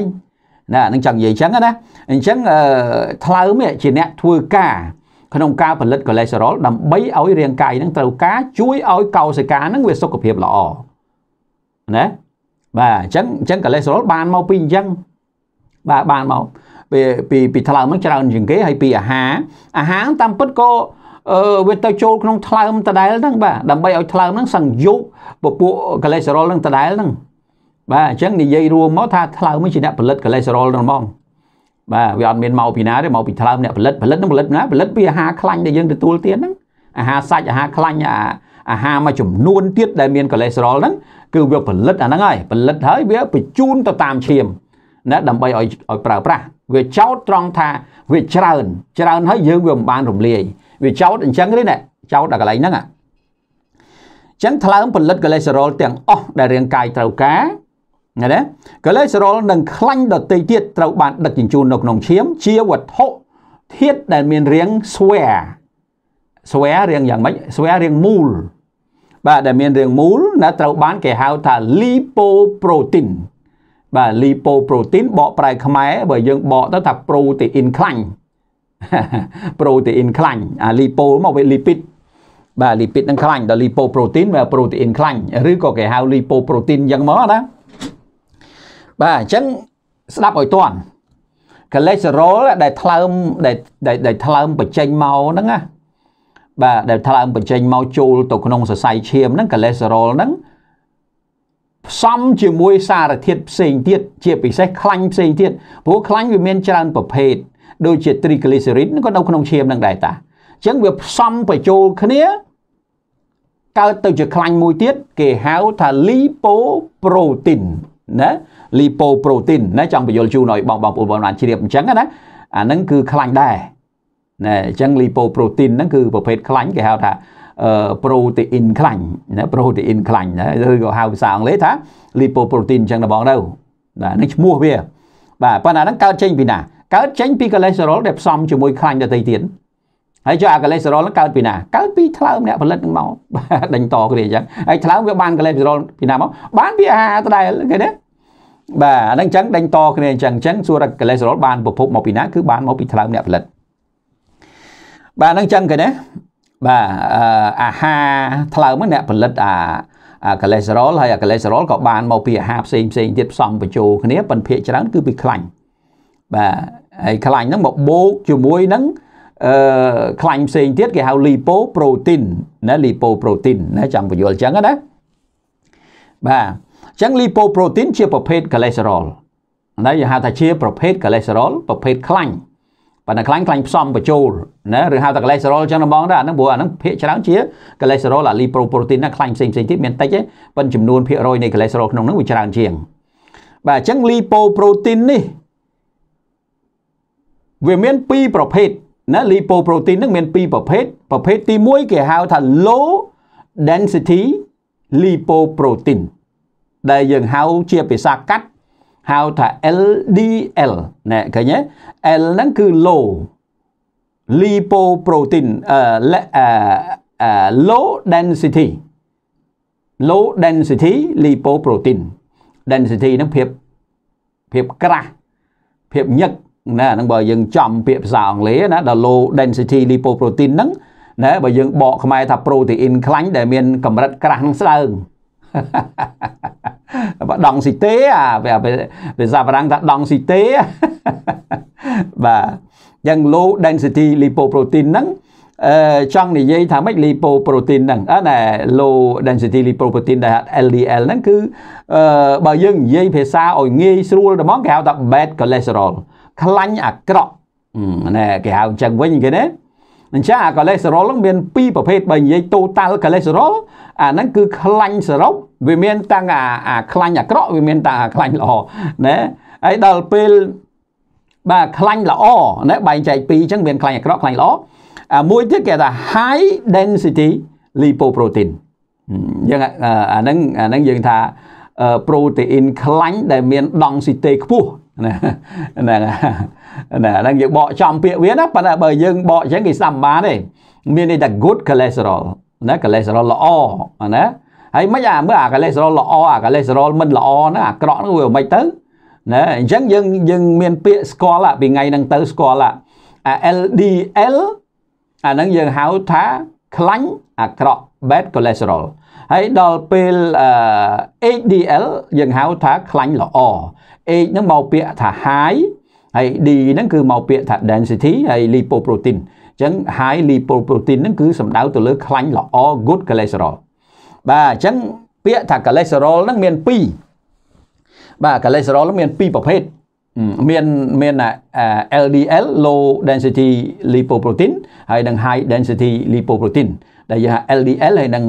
ណានឹងចង់និយាយអញ្ចឹងណាអញ្ចឹងថ្លើមជាអ្នកធ្វើការក្នុងការផលិតកូលេស្តេរ៉ុលដើម្បីឲ្យរាងកាយនឹងត្រូវការជួយឲ្យកោសិកានឹងវាសុខភាពល្អណាបាទអញ្ចឹងអញ្ចឹងកូលេស្តេរ៉ុលបានមកពីអញ្ចឹងបាទបានមកពីពីពីថ្លើមហ្នឹងច្រើនជាងគេហើយពីអាហារអាហារតាមពិតក៏អឺវាទៅចូលក្នុងថ្លើមដដែលហ្នឹងបាទដើម្បីឲ្យថ្លើមហ្នឹងសង្យុបពពួកកូលេស្តេរ៉ុលហ្នឹងដដែលហ្នឹងបាទអញ្ចឹងនិយាយរួមមកថាថ្លើមជាអ្នកផលិតកូលេស្តេរ៉ុលហ្នឹងហ្មងបាទវាអត់មានមកពីណាទេមកពីថ្លើមអ្នកផលិតផលិតនឹងផលិតណាផលិតពីអាហារខ្លាញ់ដែលយើងទទួលទានហ្នឹងអាហារសាច់អាហារខ្លាញ់អាហារមួយចំនួនទៀតដែលមានកូលេស្តេរ៉ុលហ្នឹងគឺវាផលិតអាហ្នឹងហើយផលិតហើយវាបញ្ជូនទៅតាមឈាមណាដើម្បីឲ្យឲ្យប្រើប្រាស់វាចោតត្រង់ថាវាច្រើនច្រើនហើយយើងវាមិនបានរំលាយ វាចោតអញ្ចឹងទេណាចោតដល់កន្លែងហ្នឹងអញ្ចឹងថ្លើមផលិតកូលេស្តេរ៉ុលទាំងអស់ដែលរាងកាយត្រូវការណាទេកូលេស្តេរ៉ុលនិងខ្លាញ់ដទៃទៀតត្រូវបានដឹកជញ្ជូននៅក្នុងឈាមជាវត្ថុធាតុដែលមានរាងស្វែស្វែរាងយ៉ាងម៉េចស្វែរាងមូល បាទដែលមានរាងមូលណាត្រូវបានគេហៅថា lipoprotein បាទ lipoprotein បកប្រែខ្មែរបើយើងបកទៅថា protein ខ្លាញ់ protein ខ្លាញ់អា lipo មកវា lipid បាទ lipid នឹងខ្លាញ់ដល់ lipoprotein វា protein ខ្លាញ់ឬក៏គេហៅ lipoprotein យ៉ាងមកណាបាទអញ្ចឹងស្ដាប់ឲ្យតាន់កលេសរ៉ុលដែលថ្លើមដែលដែលថ្លើមបញ្ចេញមកហ្នឹងណាបាទដែលថ្លើមបញ្ចេញមកចូលទៅក្នុងសរសៃឈាមហ្នឹងកលេសរ៉ុលហ្នឹងផ្សំជាមួយសារធាតុផ្សេងទៀតជាពិសេសខ្លាញ់ផ្សេងទៀតព្រោះខ្លាញ់វាមានច្រើនប្រភេទដូចជា triglycerid ក៏នៅក្នុងឈាមនឹងដែរតាអញ្ចឹងវាផ្សំបញ្ចូលគ្នាកើតទៅជាខ្លាញ់មួយទៀតគេហៅថា lipoprotein ណាលីប៉ូប្រូតេអ៊ីនណាចង់បញ្យល់ជូនឲ្យបងបងប្អូនបានជ្រាបអញ្ចឹងណាអាហ្នឹងគឺខ្លាញ់ដែរណែអញ្ចឹងលីប៉ូប្រូតេអ៊ីនហ្នឹងគឺប្រភេទខ្លាញ់គេហៅថាអឺប្រូតេអ៊ីនខ្លាញ់ណាប្រូតេអ៊ីនខ្លាញ់ឬក៏ហៅភាសាអង់គ្លេសថាលីប៉ូប្រូតេអ៊ីនអញ្ចឹងដល់បងទៅណានឹងឈ្មោះវាបាទប៉ុន្តែហ្នឹងកើតចេញពីណាកើតចេញពីកូលេស្តេរ៉ុលដែលផ្សំជាមួយខ្លាញ់ដទៃទៀតហើយចុះអាកូលេស្តេរ៉ុលហ្នឹងកើតពីណាកើតពីថ្លើមអ្នកផលិតហ្នឹងមកដេញតគ្នាអញ្ចឹងហើយថ្លើមវាបានកូលេស្តេរ៉ុលពីណាមកបានពីអាហារដដែលគេណាបាទអាហ្នឹងអញ្ចឹងដេញតគ្នាអញ្ចឹងអញ្ចឹងសួរថាកូលេស្តេរ៉ុលបានប្រភពមកពីណាគឺបានមកពីថ្លើមអ្នកផលិតបាទហ្នឹងអញ្ចឹងគេណាបាទអាហារថ្លើមអ្នកផលិតអាអាកូលេស្តេរ៉ុលហើយអាកូលេស្តេរ៉ុលក៏បានមកពីអាហារផ្សេងផ្សេងទៀតផ្សំបញ្ចូលគ្នាប៉ុន្តែភាគច្រើនគឺពីខ្លាញ់បាទហើយខ្លាញ់ហ្នឹងមកបូកជាមួយនឹងអឺខ្លាញ់ផ្សេងទៀតគេហៅ lipo protein ណា lipo protein ណាចាំបញ្យល់អញ្ចឹងណាបាទអញ្ចឹង lipoprotein ជាប្រភេទ cholesterol ណាយើងហៅថាជាប្រភេទ cholesterol ប្រភេទខ្លាញ់ប៉ុន្តែខ្លាញ់ខ្លាញ់ផ្សំបញ្ចូលណាឬហៅថា cholesterol អញ្ចឹងបងដែរអាហ្នឹងព្រោះអាហ្នឹងភាគច្រើនជា cholesterol អា lipoprotein ណាខ្លាញ់ផ្សេងផ្សេងទៀតមានតិចទេប៉ុន្តែចំនួនភាគរយនៃ cholesterol ក្នុងហ្នឹងវាច្រើនជាងបាទអញ្ចឹង lipoprotein នេះវាមាន2ប្រភេទណា lipoprotein នឹងមាន2ប្រភេទប្រភេទទី1គេហៅថា low density lipoprotein ដែលយើងហៅជាភាសាកាត់ហៅថា LDL ណែឃើញទេ L ហ្នឹងគឺ low lipoprotein អឺ low density low density lipoprotein density ហ្នឹងភាពភាពក្រាស់ភាពញឹកណាហ្នឹងបើ យើងចំពាក្យភាសាអង់គ្លេសណាដល់ low density lipoprotein ហ្នឹងណាបើយើងបកខ្មែរថា protein ខ្លាញ់ដែលមានកម្រិតក្រាស់ហ្នឹងស្ដើងបាទដងស៊ីទេអាភាសាបារាំងថាដងស៊ីទេបាទយ៉ាង low density lipoprotein ហ្នឹងអឺចង់និយាយថាម៉េច lipoprotein ហ្នឹងណែ low density lipoprotein ដែល LDL ហ្នឹងគឺអឺបើយើងនិយាយភាសាឲ្យងាយស្រួលតែហ្មងគេហៅថា bad cholesterol ខ្លាញ់អាក្រក់ណែគេហៅអញ្ចឹងវិញគេណាអញ្ចឹងអាកូលេស្តេរ៉ុលហ្នឹងមាន2ប្រភេទបើនិយាយ total កូលេស្តេរ៉ុលអាហ្នឹងគឺខ្លាញ់សរុបវាមានទាំងអាអាខ្លាញ់អាក្រក់វាមានទាំងអាខ្លាញ់ល្អណាហើយដល់ពេលបាទខ្លាញ់ល្អណាបែងចែកពីរអញ្ចឹងមានខ្លាញ់អាក្រក់ខ្លាញ់ល្អអាមួយទៀតគេថា high density lipoprotein យើងអាហ្នឹងអាហ្នឹងយើងថាប្រូតេអ៊ីនខ្លាញ់ដែលមានដង់ស៊ីតេខ្ពស់ណាហ្នឹងណាហ្នឹងយើងបកចំពាក្យវាណាប៉ុន្តែបើយើងបកអញ្ចឹងគេស្ដាប់បានទេមានន័យថា good cholesterol ណា cholesterol ល្អណាហើយមិនអាមើលអា cholesterol ល្អអា cholesterol មិនល្អណាអា ក្រក់ហ្នឹងវាមិនទៅណាអញ្ចឹងយើងយើងមានពាក្យស្គាល់ពីថ្ងៃហ្នឹងទៅស្គាល់អា LDL អាហ្នឹងយើងហៅថាខ្លាញ់អាក្រក់ bad cholesterol ហើយដល់ពេល HDL យើងហៅថាខ្លាញ់ល្អ H ហ្នឹងមកពាក្យថា high ហើយ D ហ្នឹងគឺមកពាក្យថា density ហើយ lipoprotein អញ្ចឹង high lipoprotein ហ្នឹងគឺសំដៅទៅលើខ្លាញ់ល្អ good cholesterol បាទអញ្ចឹង ពាក្យថា cholesterol ហ្នឹងមាន2បាទ cholesterol ហ្នឹងមាន2ប្រភេទមានមាន LDL low density lipoprotein ហើយនិង high density lipoprotein ដែលយើងហៅ LDL ហើយនិង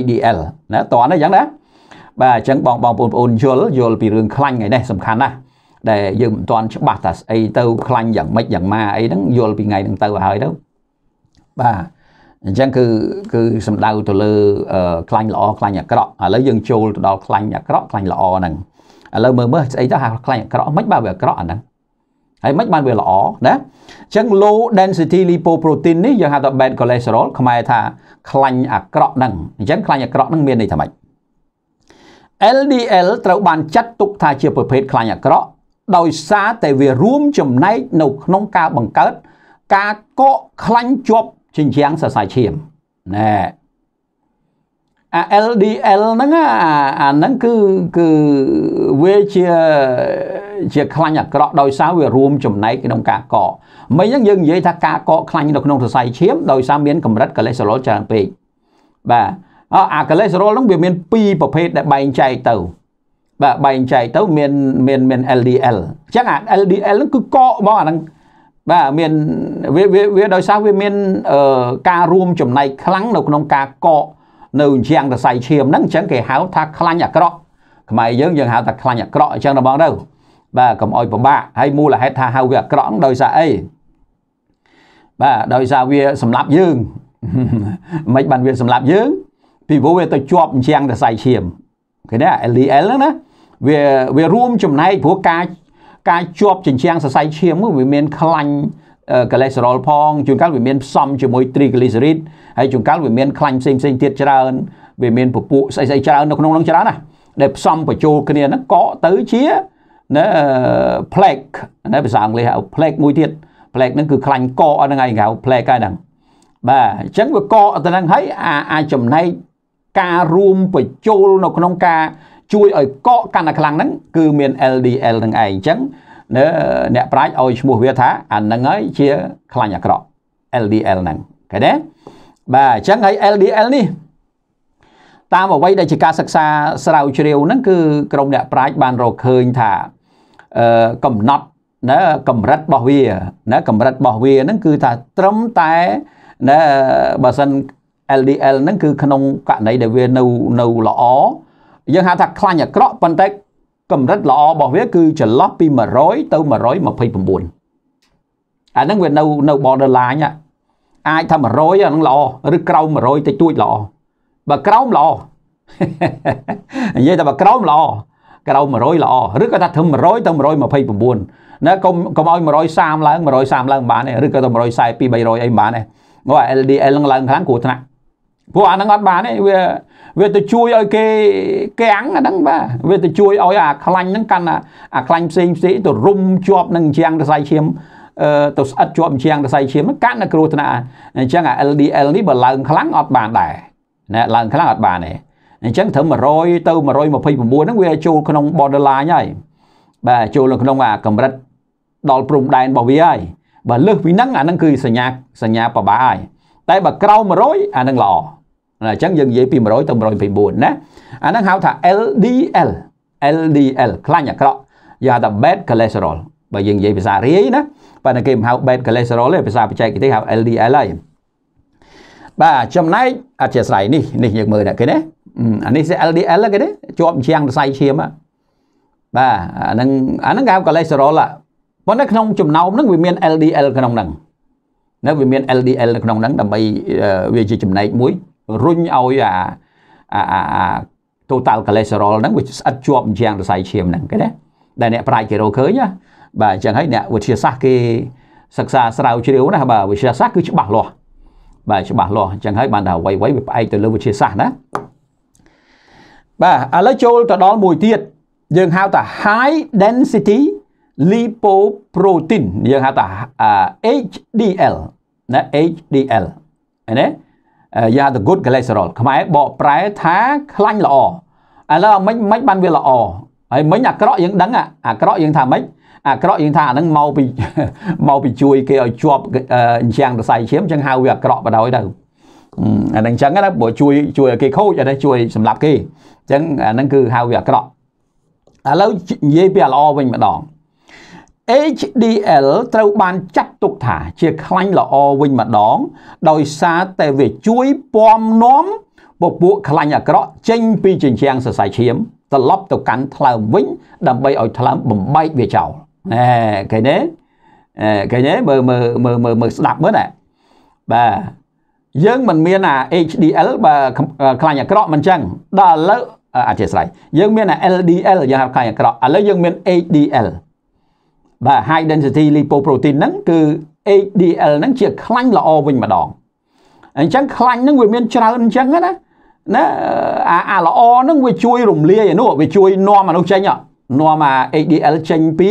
HDL ណាតន់ហ្នឹងយ៉ាងណាបាទអញ្ចឹងបងបងប្អូនយល់យល់ពីរឿងខ្លាញ់ថ្ងៃនេះសំខាន់ណាស់ដែលយើងមិនទាន់ច្បាស់ថាស្អីទៅខ្លាញ់យ៉ាងម៉េចយ៉ាងម៉ាអីហ្នឹងយល់ពីថ្ងៃហ្នឹងទៅហើយទៅបាទអញ្ចឹងគឺគឺសំដៅទៅលើខ្លាញ់ល្អខ្លាញ់អាក្រក់ឥឡូវយើងចូលទៅដល់ខ្លាញ់អាក្រក់ខ្លាញ់ល្អហ្នឹងឥឡូវមើលមើលស្អីទៅហាខ្លាញ់អាក្រក់មិនបាទវាអាក្រក់អាហ្នឹងហើយមិនបានវាល្អណាអញ្ចឹង low density lipoprotein នេះយើងហៅថា bad cholesterol ខ្មែរថាខ្លាញ់អាក្រក់ហ្នឹងអញ្ចឹងខ្លាញ់អាក្រក់ហ្នឹងមានន័យថាម៉េច LDL ត្រូវបានចាត់ទុកថាជាប្រភេទខ្លាញ់អាក្រក់ដោយសារតែវារួមចំណែកនៅក្នុងការបង្កើតការកកខ្លាញ់ជាប់ជញ្ជាំងសរសៃឈាមណែអា LDL ហ្នឹងអាហ្នឹងគឺគឺវាជាជាខ្លាញ់អាក្រក់ដោយសារវារួមចំណែកក្នុងការកកមិញហ្នឹងយើងនិយាយថាការកកខ្លាញ់នៅក្នុងសរសៃឈាមដោយសារមានកម្រិតកូលេស្តេរ៉ុលច្រើនពេកបាទអាកូលេស្តេរ៉ុលហ្នឹងវាមាន2ប្រភេទដែលបែងចែកទៅ បាទបែងចែកទៅមានមានមាន LDL អញ្ចឹងអា LDL ហ្នឹងគឺកកបងអាហ្នឹងបាទមានវាវាដោយសារវាមានការរួមចំណែកខ្លាំងនៅក្នុង ការកកនៅជាងតសៃឈាមហ្នឹងអញ្ចឹងគេហៅថាខ្លាញ់អាក្រក់ខ្មែរយើងយើងហៅថាខ្លាញ់អាក្រក់អញ្ចឹងដល់បងទៅបាទកុំអោយពិបាកហើយមូលហេតុថាហៅវាអាក្រក់ដោយសារអីបាទដោយសារវាសម្លាប់យើងមិនបានវាសម្លាប់យើង ពីព្រោះវាទៅជាប់អញ្ចឹងតសៃឈាមឃើញទេ LDL ហ្នឹងណាវាវារួមចំណែកព្រោះការការជាប់ចិញ្ចាំងសរសៃឈាមវាមានខ្លាញ់កូលេស្តេរ៉ុលផងជួនកាលវាមានផ្សំជាមួយត្រីកូលេសេរីតហើយជួនកាលវាមានខ្លាញ់ផ្សេងផ្សេងទៀតច្រើនវាមានពពួកស្អីស្អីច្រើននៅក្នុងនោះច្រើនណាដែលផ្សំបញ្ចូលគ្នាហ្នឹងកកទៅជាណា plaque ណាភាសាអង់គ្លេសហៅ plaque មួយទៀត plaque ហ្នឹងគឺខ្លាញ់កកអត់ហ្នឹងឯងហៅ plaque ហ្នឹងបាទអញ្ចឹងវាកកទៅហ្នឹងហើយអាអាចំណែកការរួមបញ្ចូលនៅក្នុងការ ជួយឲ្យកកកាន់តែខ្លាំងហ្នឹងគឺមាន LDL ហ្នឹងឯងអញ្ចឹងអ្នកប្រាជ្ញឲ្យឈ្មោះវាថា អាហ្នឹងហើយជាខ្លាញ់អាក្រក់ LDL ហ្នឹងឃើញទេបាទអញ្ចឹងហើយ LDL នេះតាមអ្វីដែលជាការសិក្សាស្រាវជ្រាវហ្នឹងគឺក្រុមអ្នកប្រាជ្ញបានរកឃើញថាអឺកំណត់ណាកម្រិតរបស់វាណាកម្រិតរបស់វាហ្នឹងគឺថាត្រឹមតែណាបើសិន LDL ហ្នឹងគឺក្នុងករណីដែលវានៅនៅល្អយើងហៅថាខ្លាញ់អាក្រក់ប៉ុន្តែកម្រិតល្អរបស់វាគឺចន្លោះពី100ទៅ129អាហ្នឹងវានៅនៅ border line អាចថា100អាហ្នឹងល្អឬក្រោម100តិចតួចល្អបើក្រោមល្អនិយាយថាបើក្រោមល្អក្រោម100ល្អឬក៏ថាត្រឹម100ទៅ129ណាកុំកុំឲ្យ130ឡើង130ឡើងបានទេឬក៏ទៅ142 300អីបានទេគាត់ LDL ឡើងឡើងខ្លាំងគ្រោះថ្នាក់ព្រោះអាហ្នឹងអត់បានទេវាវាទៅជួយឲ្យគេកាំងហ្នឹងបាទវាទៅជួយឲ្យអាខ្លាញ់ហ្នឹងកាន់អាខ្លាញ់ផ្សេងផ្សេងទៅរុំជាប់នឹងជាងរសៃឈាមទៅស្អិតជាប់ជាងរសៃឈាមហ្នឹងកាន់តែគ្រោះថ្នាក់អញ្ចឹងអា LDL នេះបើឡើងខ្លាំងអត់បានដែរណាឡើងខ្លាំងអត់បានទេអញ្ចឹងត្រឹម100ទៅ129ហ្នឹងវាចូលក្នុង borderline ហើយបាទចូលនៅក្នុងអាកម្រិតដល់ព្រំដែនរបស់វាហើយបើលើសពីហ្នឹងអាហ្នឹងគឺសញ្ញាសញ្ញាប្របាហើយតែបើក្រោម100អាហ្នឹងល្អអញ្ចឹងយើងនិយាយពី100ទៅ124ណាអាហ្នឹងហៅថា LDL LDL ខ្លាញ់អាក្រក់យើងហៅថា bad cholesterol បើយើងនិយាយភាសារាយណាប៉ុន្តែគេមិនហៅ bad cholesterol ទេភាសាបច្ចេកទេហៅ LDL ហើយបាទចំណែកអធិស្ស្រ័យនេះនេះយើងមើលអ្នកគេណាអានេះ LDL គេណាជាប់ជាងសរសៃឈាមបាទអាហ្នឹងអាហ្នឹងគេហៅ cholesterol ប៉ុន្តែក្នុងចំណោមហ្នឹងវាមាន LDL ក្នុងហ្នឹងនៅវាមាន LDL ក្នុងហ្នឹងដើម្បីវាជាចំណែកមួយរុញឲ្យអាអា total cholesterol ហ្នឹងវាស្អិតជាប់ជាងសរសៃឈាមហ្នឹងគេណាដែលអ្នកប្រាជ្ញគេរកឃើញណាបាទអញ្ចឹងហើយអ្នកវិទ្យាសាស្ត្រគេសិក្សាស្រាវជ្រាវណាបាទវិទ្យាសាស្ត្រគឺច្បាស់លាស់បាទច្បាស់លាស់អញ្ចឹងហើយបានថាអ្វីៗវាផ្អែកទៅលើវិទ្យាសាស្ត្រណាបាទឥឡូវចូលទៅដល់មួយទៀតយើងហៅថា high density lipoprotein យើងហៅថា HDL ណា HDL ណា you have the good cholesterol ខ្មែរបកប្រែថាខ្លាញ់ល្អឥឡូវមិនមិនបានវាល្អហើយមិញអាក្រក់យើងដឹងអាក្រក់យើងថាម៉េចអាក្រក់យើងថាអានឹងមកពីមកពីជួយគេឲ្យជាប់អញ្ចឹងរសៃឈាមចឹងហៅវាអាក្រក់បដ ாய் ទៅអានឹងចឹងណាព្រោះជួយជួយឲ្យគេខូចអានេះជួយសម្រាប់គេចឹងអានឹងគឺហៅវាអាក្រក់ឥឡូវនិយាយពីអាល្អវិញម្ដង HDL ត្រូវបានចាត់ទុកថាជាខ្លាញ់ល្អវិញម្ដងដោយសារតែវាជួយពំនាំពពួកខ្លាញ់អាក្រក់ចេញពីជញ្ជាំងសរសៃឈាមត្រឡប់ទៅកាន់ថ្លើមវិញដើម្បីឲ្យថ្លើមបំបែកវាចោលណែគេណែគេណែមើលមើលមើលមើលមើលស្ដាប់មើលណែបាទយើងមិនមានអា HDL បើខ្លាញ់អាក្រក់មិនចឹងដល់ឥឡូវអធិស្ឋានយើងមានអា LDL យើងហៅខ្លាញ់អាក្រក់ឥឡូវយើងមាន HDL បាទ high density lipoprotein ហ្នឹងគឺ ADL ហ្នឹងជាខ្លាញ់ល្អវិញម្ដងអញ្ចឹងខ្លាញ់ហ្នឹងវាមានច្រើនអញ្ចឹងណាណាអាអាល្អហ្នឹងវាជួយរំលាយអានោះវាជួយនាំអានោះចេញនាំអា ADL ចេញពី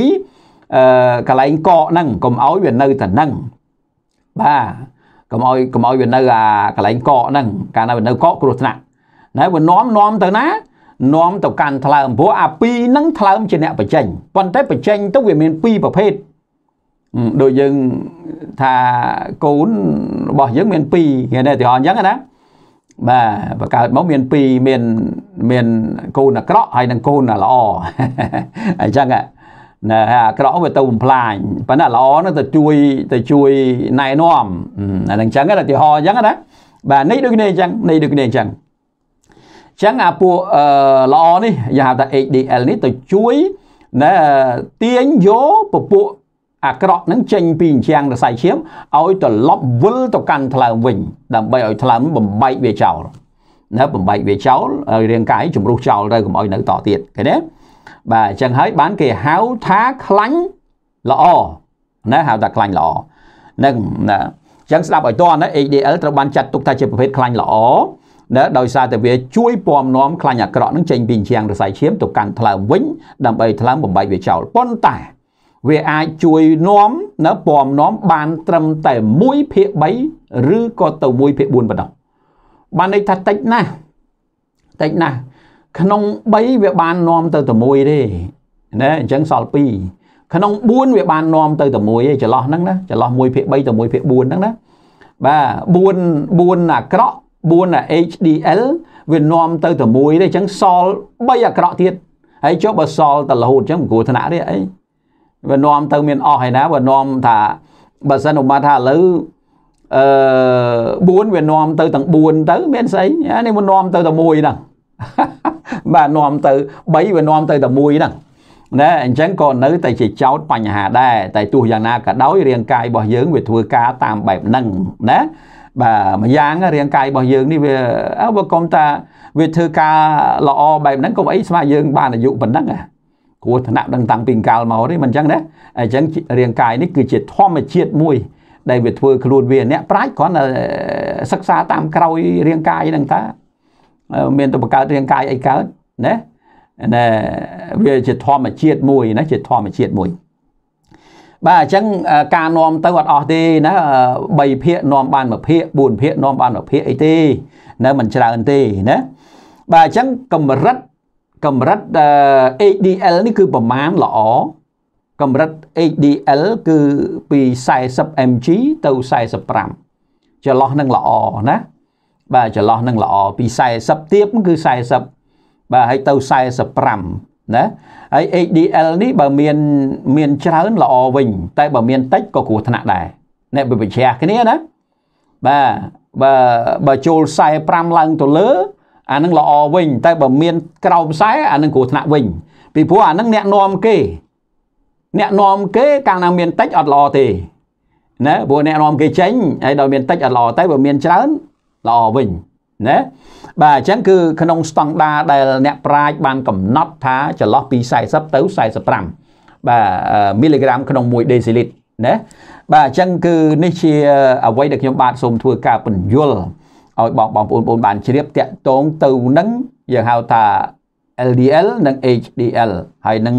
អឺកន្លែងកកហ្នឹងកុំឲ្យវានៅតែហ្នឹងបាទកុំឲ្យកុំឲ្យវានៅអាកន្លែងកកហ្នឹងកាលណាវានៅកកគ្រោះថ្នាក់ណាវានាំនាំទៅណានាំទៅកាន់ថ្លើមព្រោះអាពីរហ្នឹងថ្លើមជាអ្នកបញ្ចេញប៉ុន្តែបញ្ចេញទៅវាមានពីរប្រភេទដូចយើងថាកូនរបស់យើងមានពីរគេឧទាហរណ៍អញ្ចឹងណាបាទបើកើតមកមានពីរមានមានកូនអាក្រក់ហើយនិងកូនអាល្អអញ្ចឹងណាអាក្រក់វាទៅបំផ្លាញប៉ុន្តែល្អនឹងទៅជួយទៅជួយណែនាំអានឹងអញ្ចឹងណាឧទាហរណ៍អញ្ចឹងណាបាទនេះដូចគ្នាអញ្ចឹងនេះដូចគ្នាអញ្ចឹងចឹងអាពួកល្អនេះគេហៅថា HDL នេះទៅជួយណាទាញយកពពួកអាក្រក់នឹងចេញពីអញ្ចាំងរសៃឈាមឲ្យត្រឡប់វិលទៅកាន់ថ្លើមវិញដើម្បីឲ្យថ្លើមបំបែកវាចោលណាបំបែកវាចោលឲ្យរាងកាយជំរុះចោលទៅកុំឲ្យនៅតទៀតឃើញទេបាទអញ្ចឹងហើយបានគេហៅថាខ្លាញ់ល្អណាហៅថាខ្លាញ់ល្អនឹងណាអញ្ចឹងស្ដាប់ឲ្យតរណា HDL ត្រូវបានចាត់ទុកថាជាប្រភេទខ្លាញ់ល្អណាដោយសារតែវាជួយពំនាំខ្លាញ់អាក្រក់នឹងចេញពីជាងរសៃឈាមទៅកាន់ថ្លើមវិញដើម្បីថ្លើមបំបែកវាចោលប៉ុន្តែវាអាចជួយនាំណាពំនាំបានត្រឹមតែ1ភាគ3ឬក៏ទៅ1ភាគ4ប៉ុណ្ណោះបានន័យថាតិចណាស់តិចណាស់ក្នុង3វាបាននាំទៅតែ1ទេណាអញ្ចឹងសល់2ក្នុង4វាបាននាំទៅតែ1ឯងចន្លោះហ្នឹងណាចន្លោះ1ភាគ3ទៅ1ភាគ4ហ្នឹងណាបាទ4 4អាក្រក់4អា HDL វានាំទៅតែមួយទេអញ្ចឹងសល់3អាក្រក់ទៀតហើយចុះបើសល់តែរហូតអញ្ចឹងមិនគួរថ្នាក់ទេអីវានាំទៅមានអស់ហើយណាវានាំថាបើសិនឧបមាថាឥឡូវអឺ4វានាំទៅទាំង4ទៅមានស្អីនេះវានាំទៅតែមួយហ្នឹងបាទនាំទៅ3វានាំទៅតែមួយហ្នឹងណាអញ្ចឹងក៏នៅតែជាចោតបញ្ហាដែរតែទោះយ៉ាងណាក៏ដោយរាងកាយរបស់យើងវាធ្វើការតាមបែបហ្នឹងណាបាទម្យ៉ាងរាងកាយរបស់យើងនេះវាអើបើកុំតាវាធ្វើការល្អបែបហ្នឹងកុំអីស្មើយើងបានអាយុប៉ុណ្ណឹងគ្រោះថ្នាក់ដឹងតាំងពីកាលមកទេមិនអញ្ចឹងណាអញ្ចឹងរាងកាយនេះគឺជាធម្មជាតិមួយ ដែលវាធ្វើខ្លួនវាអ្នកប្រាជ្ញគ្រាន់តែសិក្សាតាមក្រោយរាងកាយហ្នឹងតាមានតែបង្កើតរាងកាយអីកើតណាណែវាជាធម្មជាតិមួយណាជាធម្មជាតិមួយបាទអញ្ចឹងការនាំទៅអត់អស់ទេណា3ភាគនាំបានមួយភាគ4ភាគនាំបានមួយភាគអីទេ នៅមិនច្រើនទេណាបាទអញ្ចឹងកម្រិតកម្រិត HDL នេះគឺប្រមាណល្អកម្រិត HDL គឺពី40 mg ទៅ45ចន្លោះនឹងល្អណាបាទចន្លោះនឹងល្អពី40ទៀបគឺ40បាទហើយទៅ45ណាហើយ HDL នេះបើមានមានច្រើនល្អវិញតែបើមានតិចក៏គ្រោះថ្នាក់ដែរអ្នកវិជ្ជាគ្នាណាបាទបើបើចូល45ឡើងទៅលើអានឹងល្អវិញ តែបើមាន ក្រោមខ្សែអានឹងគ្រោះថ្នាក់វិញ ពីព្រោះអានឹងអ្នកនាំគេអ្នកនាំគេកាលណាមានតិចអត់ល្អទេណាព្រោះអ្នកនាំគេចេញហើយដល់មានតិចអត់ល្អតែបើមានច្រើនល្អវិញណាបាទអញ្ចឹងគឺ ក្នុងស្តង់ដាដែលអ្នកប្រាជ្ញបានកំណត់ ថាចន្លោះពី40ទៅ45បាទមីលីក្រាម ក្នុង1ដេស៊ីលីត្រណាបាទអញ្ចឹងគឺនេះជា អ្វីដែលខ្ញុំបាទសូមធ្វើការពន្យល់ឲ្យបងបងប្អូនបងបានជ្រាបតាក់ទងទៅនឹងយើងហៅថា LDL និង HDL ហើយនឹង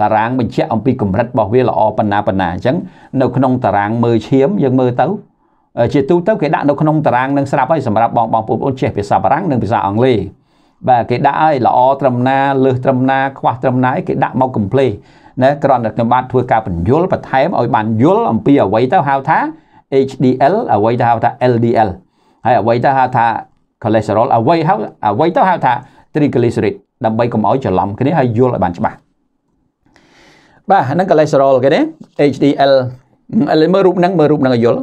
តារាងបញ្ជាក់អំពីកម្រិតរបស់វាល្អប៉ុណ្ណាប៉ុណ្ណាអញ្ចឹងនៅក្នុងតារាងមើលឈាមយើងមើលទៅជាទូទៅគេដាក់នៅក្នុងតារាងនឹងស្រាប់ហើយសម្រាប់បងបងប្អូនចេះភាសាបារាំងនិងភាសាអង់គ្លេសបាទគេដាក់ឲ្យល្អត្រឹមណាលើសត្រឹមណាខ្វះត្រឹមណាគេដាក់មក complete ណាគ្រាន់តែខ្ញុំបាទធ្វើការបញ្យលបន្ថែមឲ្យ បានយល់អំពីអ្វីទៅហៅថា HDL អ្វីទៅហៅថា LDL ហើយអ្វីទៅហៅថា cholesterol អ្វីហៅអ្វីទៅហៅថា triglyceride ដើម្បីកុំឲ្យច្រឡំគ្នាហើយយល់ឲ្យបានច្បាស់បាទហ្នឹង cholesterol គេទេ HDL ឥឡូវមើលរូបហ្នឹងមើលរូបហ្នឹងឲ្យយល់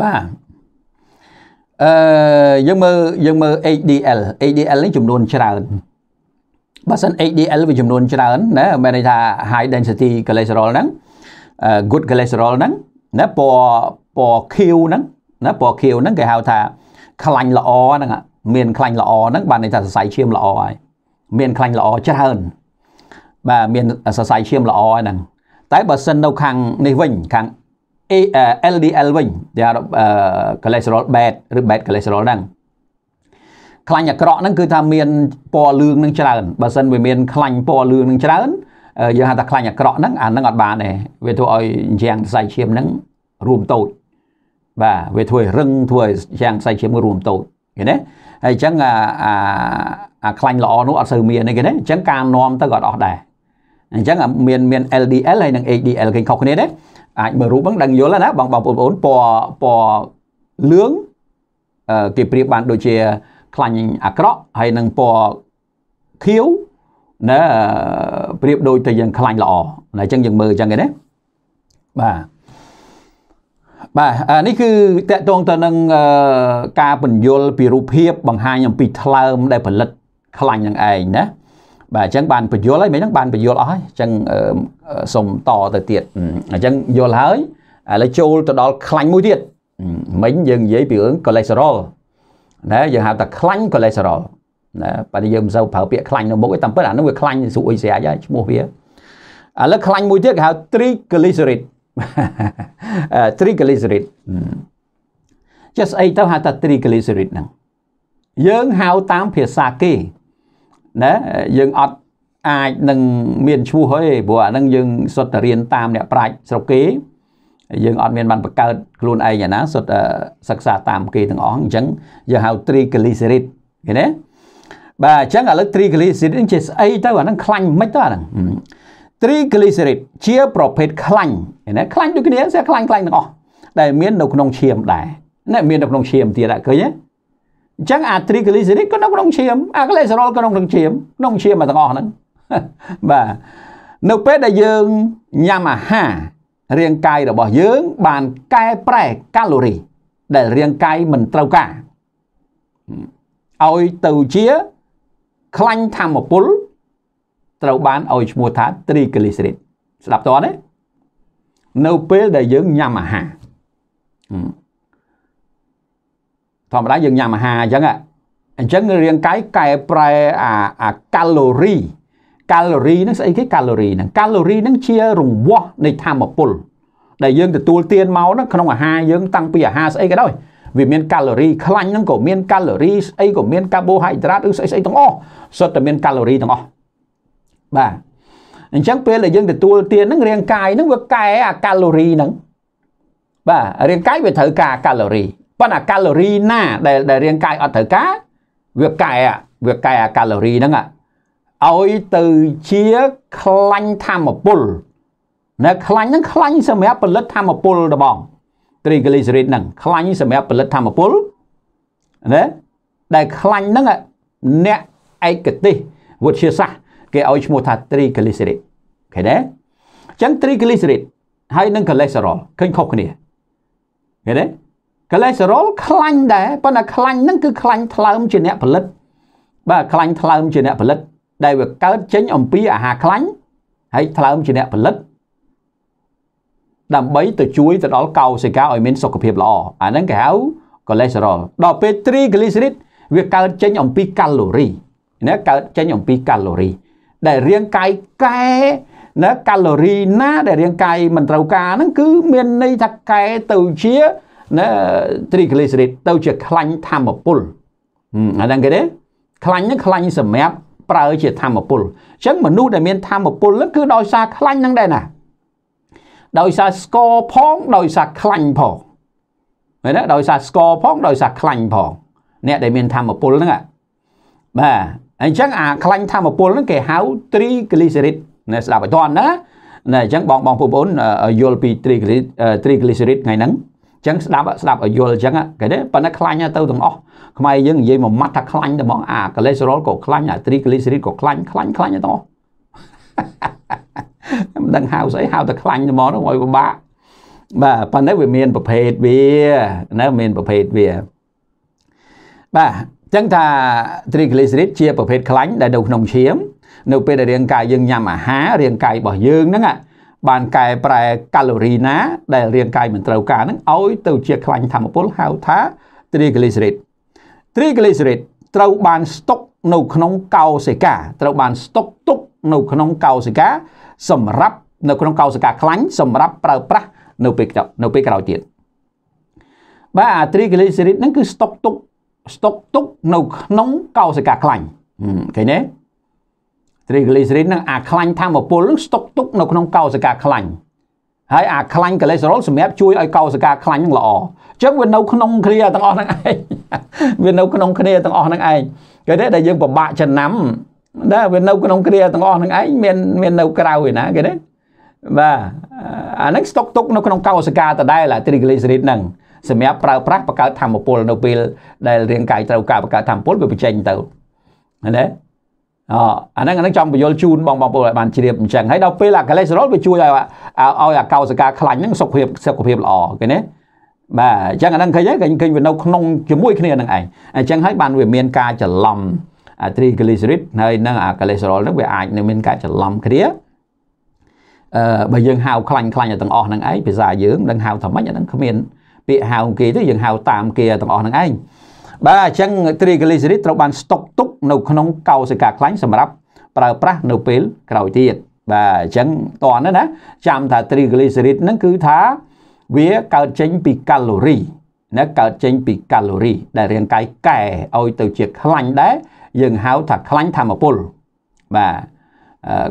បាទអឺយើងមើលយើងមើល ADL ADL នេះចំនួនច្រើនបើសិន ADL វាចំនួនច្រើនណាមានន័យថា high density cholesterol ហ្នឹង good cholesterol ហ្នឹងណាពណ៌ពណ៌ខៀវហ្នឹងណាពណ៌ខៀវហ្នឹងគេហៅថាខ្លាញ់ល្អហ្នឹងមានខ្លាញ់ល្អហ្នឹងបានន័យថាសរសៃឈាមល្អហើយមានខ្លាញ់ល្អច្រើនបាទមានសរសៃឈាមល្អហ្នឹងតែបើសិននៅខាង នេះវិញខាង LDL វិញដែល cholesterol bad ឬ bad cholesterol ហ្នឹងខ្លាញ់អាក្រក់ហ្នឹងគឺថាមានពណ៌លឿងនឹងច្រើនបើសិនវាមានខ្លាញ់ពណ៌លឿងនឹងច្រើនយើងហៅថាខ្លាញ់អាក្រក់ហ្នឹងអាហ្នឹងអត់បានទេវាធ្វើឲ្យយ៉ាងខ្សែឈាមហ្នឹងរួមតូចបាទវាធ្វើឲ្យរឹងធ្វើឲ្យយ៉ាងខ្សែឈាមរួមតូចឃើញទេហើយអញ្ចឹងអាអាខ្លាញ់ល្អនោះអត់សូវមានទេគេណាអញ្ចឹងការនាំទៅក៏អត់អស់ដែរអញ្ចឹងមានមាន LDL ហើយនិង HDL គេខុសគ្នាទេអាចមើលរូបហ្នឹងដឹងយល់ណាបងបងប្អូនពណ៌ពណ៌លឿងគេប្រៀបបានដូចជា ខ្លាញ់អាក្រក់ហើយនឹងពណ៌ខៀវណាប្រៀបដូចទៅយើងខ្លាញ់ល្អណាអញ្ចឹងយើងមើលអញ្ចឹងឯណាបាទបាទនេះគឺតកតងទៅនឹងការបញ្យលពីរូបភាពបង្ហាញអំពីថ្លើមដែលផលិត ខ្លាញ់នឹងឯងណាបាទអញ្ចឹងបានបញ្យល់ហើយមិញហ្នឹងបានបញ្យល់អស់ហើយអញ្ចឹងសូមតទៅទៀតអញ្ចឹងយល់ហើយឥឡូវចូលទៅដល់ខ្លាញ់មួយទៀតមិញយើងនិយាយពីរឿង cholesterol ណាយើងហៅថាខ្លាញ់ cholesterol ណាបើយើងមិនសូវប្រើពាក្យខ្លាញ់នៅមុខទេតាមពិតអានោះវាខ្លាញ់ស្រួយស្រាយហើយឈ្មោះវាឥឡូវខ្លាញ់មួយទៀតគេហៅ triglyceride triglyceride ចេះស្អីទៅហៅថា triglyceride ហ្នឹងយើងហៅតាមភាសាគេណាយើងអត់អាចនឹងមានឈ្មោះទេព្រោះអានឹងយើងសុទ្ធតែរៀនតាមអ្នកប្រាជ្ញស្រុកគេយើងអត់មានបានបង្កើតខ្លួនឯងអាណាសុទ្ធតែសិក្សាតាមគេទាំងអស់អញ្ចឹងយើងហៅ triglyceride ឃើញទេបាទអញ្ចឹងឥឡូវ triglyceride នឹងជាស្អីទៅអានឹងខ្លាញ់មិនទៅអានឹង triglyceride ជាប្រភេទខ្លាញ់ណាខ្លាញ់ដូចគ្នាស្អាខ្លាញ់ខ្លាញ់ទាំងអស់ដែលមាននៅក្នុងឈាមដែរណាមាននៅក្នុងឈាមទៀតឃើញទេអញ្ចឹងអាត្រីកលីសេរីតក៏នៅក្នុងឈាមអាកលេសេរ៉ុលក៏នៅក្នុងឈាមក្នុងឈាមទាំងអស់ហ្នឹងបាទនៅពេលដែលយើងញ៉ាំអាហាររាងកាយរបស់យើងបានកែប្រែកាឡូរីដែលរាងកាយមិនត្រូវការឲ្យទៅជាខ្លាញ់ធម្មពលត្រូវបានឲ្យឈ្មោះថា triglyceride ស្ដាប់តទេនៅពេលដែលយើងញ៉ាំអាហារធម្មតាយើងញ៉ាំអាហារអញ្ចឹងអញ្ចឹងរាងកាយកែប្រែអាអាកាឡូរីកាឡូរីហ្នឹងស្អីគេកាឡូរីហ្នឹងកាឡូរីហ្នឹងជារង្វាស់នៃធម្មពលដែលយើងទទួលទានមកហ្នឹងក្នុងអាហារយើងតាំងពីអាហារស្អីក៏ដោយវាមានកាឡូរីខ្លាញ់ហ្នឹងក៏មានកាឡូរីស្អីក៏មានកាបូហៃដ្រាតឬស្អីស្អីទាំងអស់សុទ្ធតែមានកាឡូរីទាំងអស់បាទអញ្ចឹងពេលដែលយើងទទួលទានហ្នឹងរាងកាយហ្នឹងវាកែអាកាឡូរីហ្នឹងបាទរាងកាយវាត្រូវការកាឡូរីប៉ុន្តែកាឡូរីណាដែលដែលរាងកាយអត់ត្រូវការវាកែវាកែអាកាឡូរីហ្នឹងឲ្យទៅជាខ្លាញ់ធម្មពលណាខ្លាញ់ហ្នឹងខ្លាញ់សម្រាប់ផលិតធម្មពលដបង triglyceride ហ្នឹងខ្លាញ់សម្រាប់ផលិតធម្មពលណាដែលខ្លាញ់ហ្នឹងអ្នកឯកទេសវិទ្យាសាស្ត្រគេឲ្យឈ្មោះថា triglyceride ឃើញទេអញ្ចឹង triglyceride ហើយនឹង cholesterol ឃើញខុសគ្នាឃើញទេកូលេស្តេរ៉ុលខ្លាញ់ដែរប៉ុន្តែខ្លាញ់ហ្នឹងគឺខ្លាញ់ថ្លើម ជាអ្នកផលិតបាទខ្លាញ់ថ្លើម ជាអ្នកផលិត ដែលវាកើតចេញអំពីអាហារខ្លាញ់ហើយថ្លើមជាអ្នកផលិតដើម្បីទៅជួយទៅដល់កោសិកាឲ្យមានសុខភាពល្អអាហ្នឹងគេហៅកូលេស្តេរ៉ុលដល់ពេល triglyceride វាកើតចេញអំពីកាឡូរីណាកើតចេញអំពីកាឡូរី ដែលរាងកាយកែណាកាឡូរីណា ដែលរាងកាយមិនត្រូវការហ្នឹងគឺមានន័យថាកែទៅជាណាទ្រីក្លីសេរីតទៅជាខ្លាញ់ធម្មពលអាហ្នឹងគេទេខ្លាញ់ហ្នឹងខ្លាញ់សម្រាប់ប្រើជាធម្មពលអញ្ចឹងមនុស្សដែលមានធម្មពលហ្នឹងគឺដោយសារខ្លាញ់ហ្នឹងដែរណាដោយសារស្គរផងដោយសារខ្លាញ់ផងមែនទេដោយសារស្គរផងដោយសារខ្លាញ់ផងអ្នកដែលមានធម្មពលហ្នឹងបាទអញ្ចឹងអាខ្លាញ់ធម្មពលហ្នឹងគេហៅ triglyceride ណាស្ដាប់ឲ្យតន់ណាណាអញ្ចឹងបងបងបងប្អូនយល់ពី triglyceride triglyceride ថ្ងៃហ្នឹងចឹងស្ដាប់ស្ដាប់ឲ្យយល់ចឹងគេទេប៉ុន្តែខ្លាញ់ទៅទាំងអស់ខ្មែរយើងនិយាយមួយម៉ាត់ថាខ្លាញ់តែហ្មងអាកូលេស្តេរ៉ុលក៏ខ្លាញ់អាត្រីក្លីសេរីក៏ខ្លាញ់ខ្លាញ់ខ្លាញ់ទាំងអស់មិនដឹងហៅស្អីហៅតែខ្លាញ់តែហ្មងហ្នឹងឲ្យពិបាកបាទប៉ុន្តែវាមានប្រភេទវាណាមានប្រភេទវាបាទចឹងថាត្រីក្លីសេរីជាប្រភេទខ្លាញ់ដែលនៅក្នុងឈាមនៅពេលដែលរាងកាយយើងញ៉ាំអាហាររាងកាយរបស់យើងហ្នឹងបានកែប្រែកាឡូរីណាដែលរាងកាយមិនត្រូវការហ្នឹងឲ្យ ទៅជាខ្លាញ់ធម្មពលហៅថា triglyceride triglyceride ត្រូវបានស្តុកនៅ ក្នុងកោសិកាត្រូវ បានស្តុកទុក នៅក្នុងកោសិកាសម្រាប់នៅ ក្នុងកោសិកាខ្លាញ់សម្រាប់ប្រើប្រាស់នៅពេលនៅពេលក្រោយទៀតបាទអា triglyceride ហ្នឹងគឺស្តុកទុកស្តុកទុក នៅ ក្នុងកោសិកាខ្លាញ់ឃើញទេរីកូលេស្តេរីននឹងអាខ្លាញ់ធម្មពលស្តុកទុកនៅក្នុងកោសិកាខ្លាញ់ហើយអាខ្លាញ់កូលេស្តេរ៉ុលសម្រាប់ជួយឲ្យកោសិកាខ្លាញ់នឹងល្អអញ្ចឹងវានៅក្នុងគ្នាទាំងអស់នឹងឯងវានៅក្នុងគ្នាទាំងអស់នឹងឯងគេទេដែលយើងពិបាកចំណាំដែរវានៅក្នុងគ្នាទាំងអស់នឹងឯងមានមាននៅក្រៅឯណាគេទេបាទអាហ្នឹងស្តុកទុកនៅក្នុងកោសិកាដដែលអា triglyceride ហ្នឹងសម្រាប់ប្រើប្រាស់បង្កើតធម្មពលនៅពេលដែលរាងកាយត្រូវការបង្កើតធម្មពលវាបញ្ចេញទៅណាអាហ្នឹងអាហ្នឹងចង់បញ្យល់ជូនបងបងប្អូនឲ្យបានជ្រាបអញ្ចឹងហើយដល់ពេលអាកូលេសរ៉ុលវាជួយឲ្យឲ្យអាកោសិកាខ្លាញ់ហ្នឹងសុខភាពសុខភាពល្អឃើញទេបាទអញ្ចឹងអាហ្នឹងឃើញទេឃើញវានៅក្នុងជាមួយគ្នានឹងឯងអញ្ចឹងហើយបានវាមានការច្រឡំអា triglyceride ហើយនឹងអា cholesterol ហ្នឹងវាអាចនឹងមានការច្រឡំគ្នាអឺបើយើងហៅខ្លាញ់ខ្លាញ់ទាំងអស់ហ្នឹងឯងភាសាយើងនឹងហៅថាម៉េចអាហ្នឹងគ្មានពាក្យហៅគេទេយើងហៅតាមគេទាំងអស់ហ្នឹងឯងបាទអញ្ចឹង triglyceride ត្រូវបានស្តុកទុកនៅក្នុងកោសិកាខ្លាញ់សម្រាប់ប្រើប្រាស់នៅពេលក្រោយទៀតបាទអញ្ចឹងតន់ណាចាំថា triglyceride ហ្នឹងគឺថាវាកើតចេញពីកាឡូរីណាកើតចេញពីកាឡូរីដែលរាងកាយកែឲ្យទៅជាខ្លាញ់ដែរយើងហៅថាខ្លាញ់ធម្មពលបាទ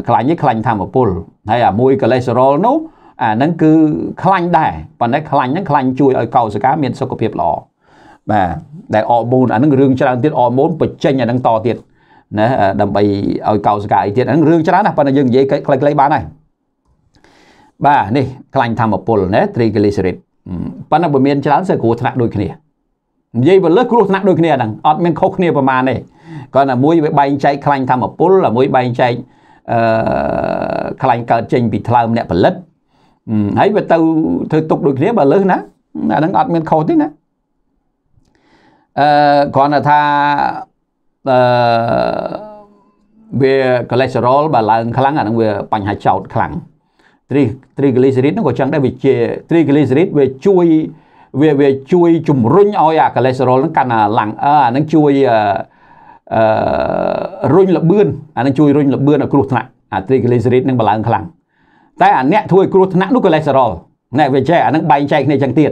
ខ្លាញ់នេះខ្លាញ់ធម្មពលហើយអាមួយកូលេស្តេរ៉ុលនោះអាហ្នឹងគឺខ្លាញ់ដែរប៉ុន្តែខ្លាញ់ហ្នឹងខ្លាញ់ជួយឲ្យកោសិកា មានសុខភាពល្អបាទដែលអរម៉ូនអានឹងរឿងច្រើនទៀតអរម៉ូនបញ្ចេញអានឹងតទៀតណាដើម្បីឲ្យកោសិកាអីទៀតអានឹងរឿងច្រើនណាស់ប៉ុន្តែយើងនិយាយខ្លីៗបានហើយបាទនេះខ្លាញ់ធម្មពលណា triglycerid ប៉ុន្តែបើមានច្រើនសើគ្រោះថ្នាក់ដូចគ្នានិយាយបើលើសគ្រោះថ្នាក់ដូចគ្នាហ្នឹងអត់មានខុសគ្នាប្រមាណទេគាត់តែមួយវាបែងចែកខ្លាញ់ធម្មពលអាមួយបែងចែកអឺខ្លាញ់កើតចេញពីថ្លើមអ្នកផលិតហើយវាទៅធ្វើទុកដូចគ្នាបើលើសណាអាហ្នឹងអត់មានខុសទេណាអឺគ្រាន់តែថាអឺវា cholesterol បើឡើងខ្លាំងអានឹងវា បញ្ហាចោតខ្លាំង triglyceride ហ្នឹងក៏ចឹងដែរវាជា triglyceride វាជួយវាវាជួយជំរុញឲ្យអា cholesterol ហ្នឹងកាន់តែឡើងអាហ្នឹងជួយអឺរុញលបឿនអានឹងជួយរុញលបឿនឲ្យគ្រោះថ្នាក់អា triglyceride នឹងឡើងខ្លាំងតែអាអ្នកធ្វើឲ្យគ្រោះថ្នាក់នោះ cholesterol ណែវាចេះអានឹងបែងចែកគ្នាចឹងទៀត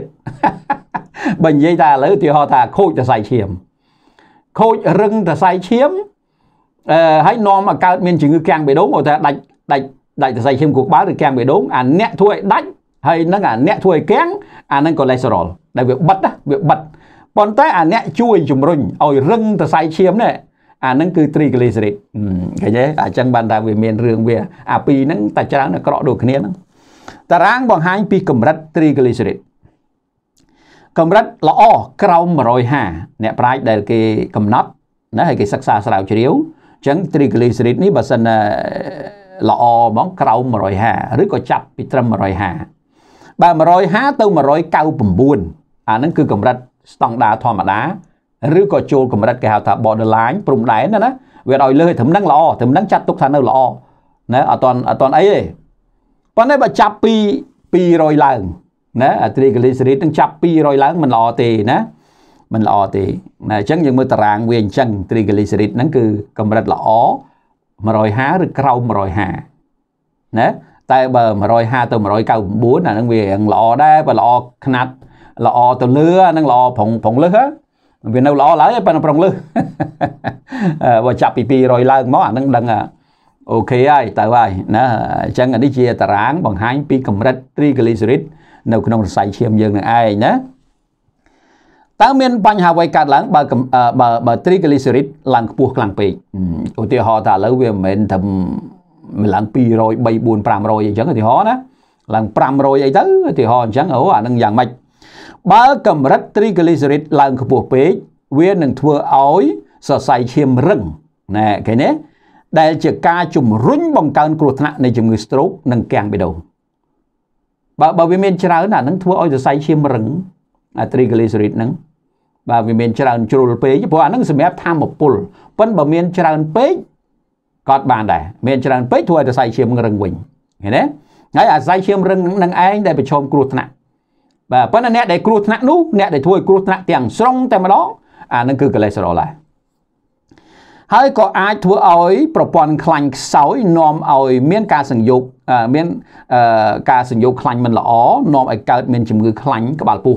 បើនិយាយតែឥឡូវទីហោថាខូចតសៃឈាមខូចរឹងតសៃឈាមអឺហើយនាំឲ្យកើតមានជំងឺកាំងបេះដូងគាត់ថាដាច់ដាច់ដាច់សរសៃឈាមគូក្បាលឬកាំងបេះដូងអាអ្នកធ្វើឲ្យដាច់ហើយនឹងអាអ្នកធ្វើឲ្យកាំងអានឹងកូលេស្តេរ៉ុលដែលវាបិទណាវាបិទប៉ុន្តែអាអ្នកជួយជំរុញឲ្យ រឹងសរសៃឈាមនេះអានឹងគឺត្រីក្លេសេរីតឃើញទេអញ្ចឹងបានថាវាមានរឿងវាអាពីរហ្នឹងតែច្រើនតែក្រក់ដូចគ្នាហ្នឹងតារាងបង្ហាញពីកម្រិតត្រីក្លេសេរីតកម្រិតល្អក្រោម150អ្នកប្រាជ្ញដែល គេកំណត់ណាហើយគេសិក្សាស្រាវជ្រាវអញ្ចឹង triglycerid នេះបើសិនល្អហ្មងក្រោម150ឬក៏ចាប់ពីត្រឹម150បើ150ទៅ199អាហ្នឹងគឺ កម្រិតស្តង់ដារធម្មតាឬក៏ចូលកម្រិតគេហៅថា borderline ព្រំដែនណាណាវាឲ្យលើត្រឹមហ្នឹងល្អត្រឹមហ្នឹងចាត់ទុកថានៅល្អណាអត់អត់អីទេប៉ុន្តែបើចាប់ពី200ឡើងណាអាត្រីកលីសេរីនឹងចាប់200ឡើងមិនល្អទេណាមិនល្អទេណាអញ្ចឹងយើងមើលតារាងវាអញ្ចឹងត្រីកលីសេរីហ្នឹងគឺកម្រិតល្អ150ឬក្រោម150ណាតែបើ150ទៅ199អាហ្នឹងវារៀងល្អដែរបើល្អខ្នាត់ល្អទៅលើអាហ្នឹងល្អប្រងប្រងលឹះវានៅល្អឡើយប៉ុន្តែប្រងលឹះបើចាប់ពី200ឡើងមកអាហ្នឹងដឹងអូខេហើយទៅហើយណាអញ្ចឹងអានេះជាតារាងបង្ហាញពីកម្រិតត្រីកលីសេរីតនៅក្នុងរសៃឈាមយើងនឹងឯងណាតើមានបញ្ហាអ្វីកើតឡើងបើបើបើ triglycerid ឡើងខ្ពស់ខ្លាំងពេកឧទាហរណ៍ថាឥឡូវវាមិនមែនត្រឹមឡើង200 3 4 500អីចឹងឧទាហរណ៍ណាឡើង500អីទៅឧទាហរណ៍អញ្ចឹងអូអានឹងយ៉ាងម៉េចបើកម្រិត triglycerid ឡើងខ្ពស់ពេកវានឹងធ្វើឲ្យសរសៃឈាមរឹងណែឃើញទេដែលជាការជំរុញបង្កើនគ្រោះថ្នាក់នៃជំងឺ stroke និងកាំងបេះដូងបើបើវាមានច្រើនអានឹងធ្វើឲ្យសរសៃឈាមរឹងអា triglyceride ហ្នឹងបាទវាមានច្រើនជ្រុលពេកព្រោះអានឹងសម្រាប់ធម្មពលប៉ិនបើមានច្រើនពេកក៏បានដែរមានច្រើនពេកធ្វើឲ្យសរសៃឈាមរឹងវិញឃើញទេហើយអាសរសៃឈាមរឹងនឹងឯងដែលប្រឈមគ្រោះថ្នាក់បាទប៉ុន្តែអ្នកដែលគ្រោះថ្នាក់នោះអ្នកដែលធ្វើឲ្យគ្រោះថ្នាក់ទាំងស្រុងតែម្ដងអានឹងគឺកូលេស្តេរ៉ុលដែរហើយក៏អាចធ្វើឲ្យ ប្រព័ន្ធខ្លាញ់ខ្សោយនាំឲ្យ មានការសង្យោគមានការសង្យោគខ្លាញ់មិនល្អនាំឲ្យកើតមានជំងឺខ្លាញ់ក្បាលពោះ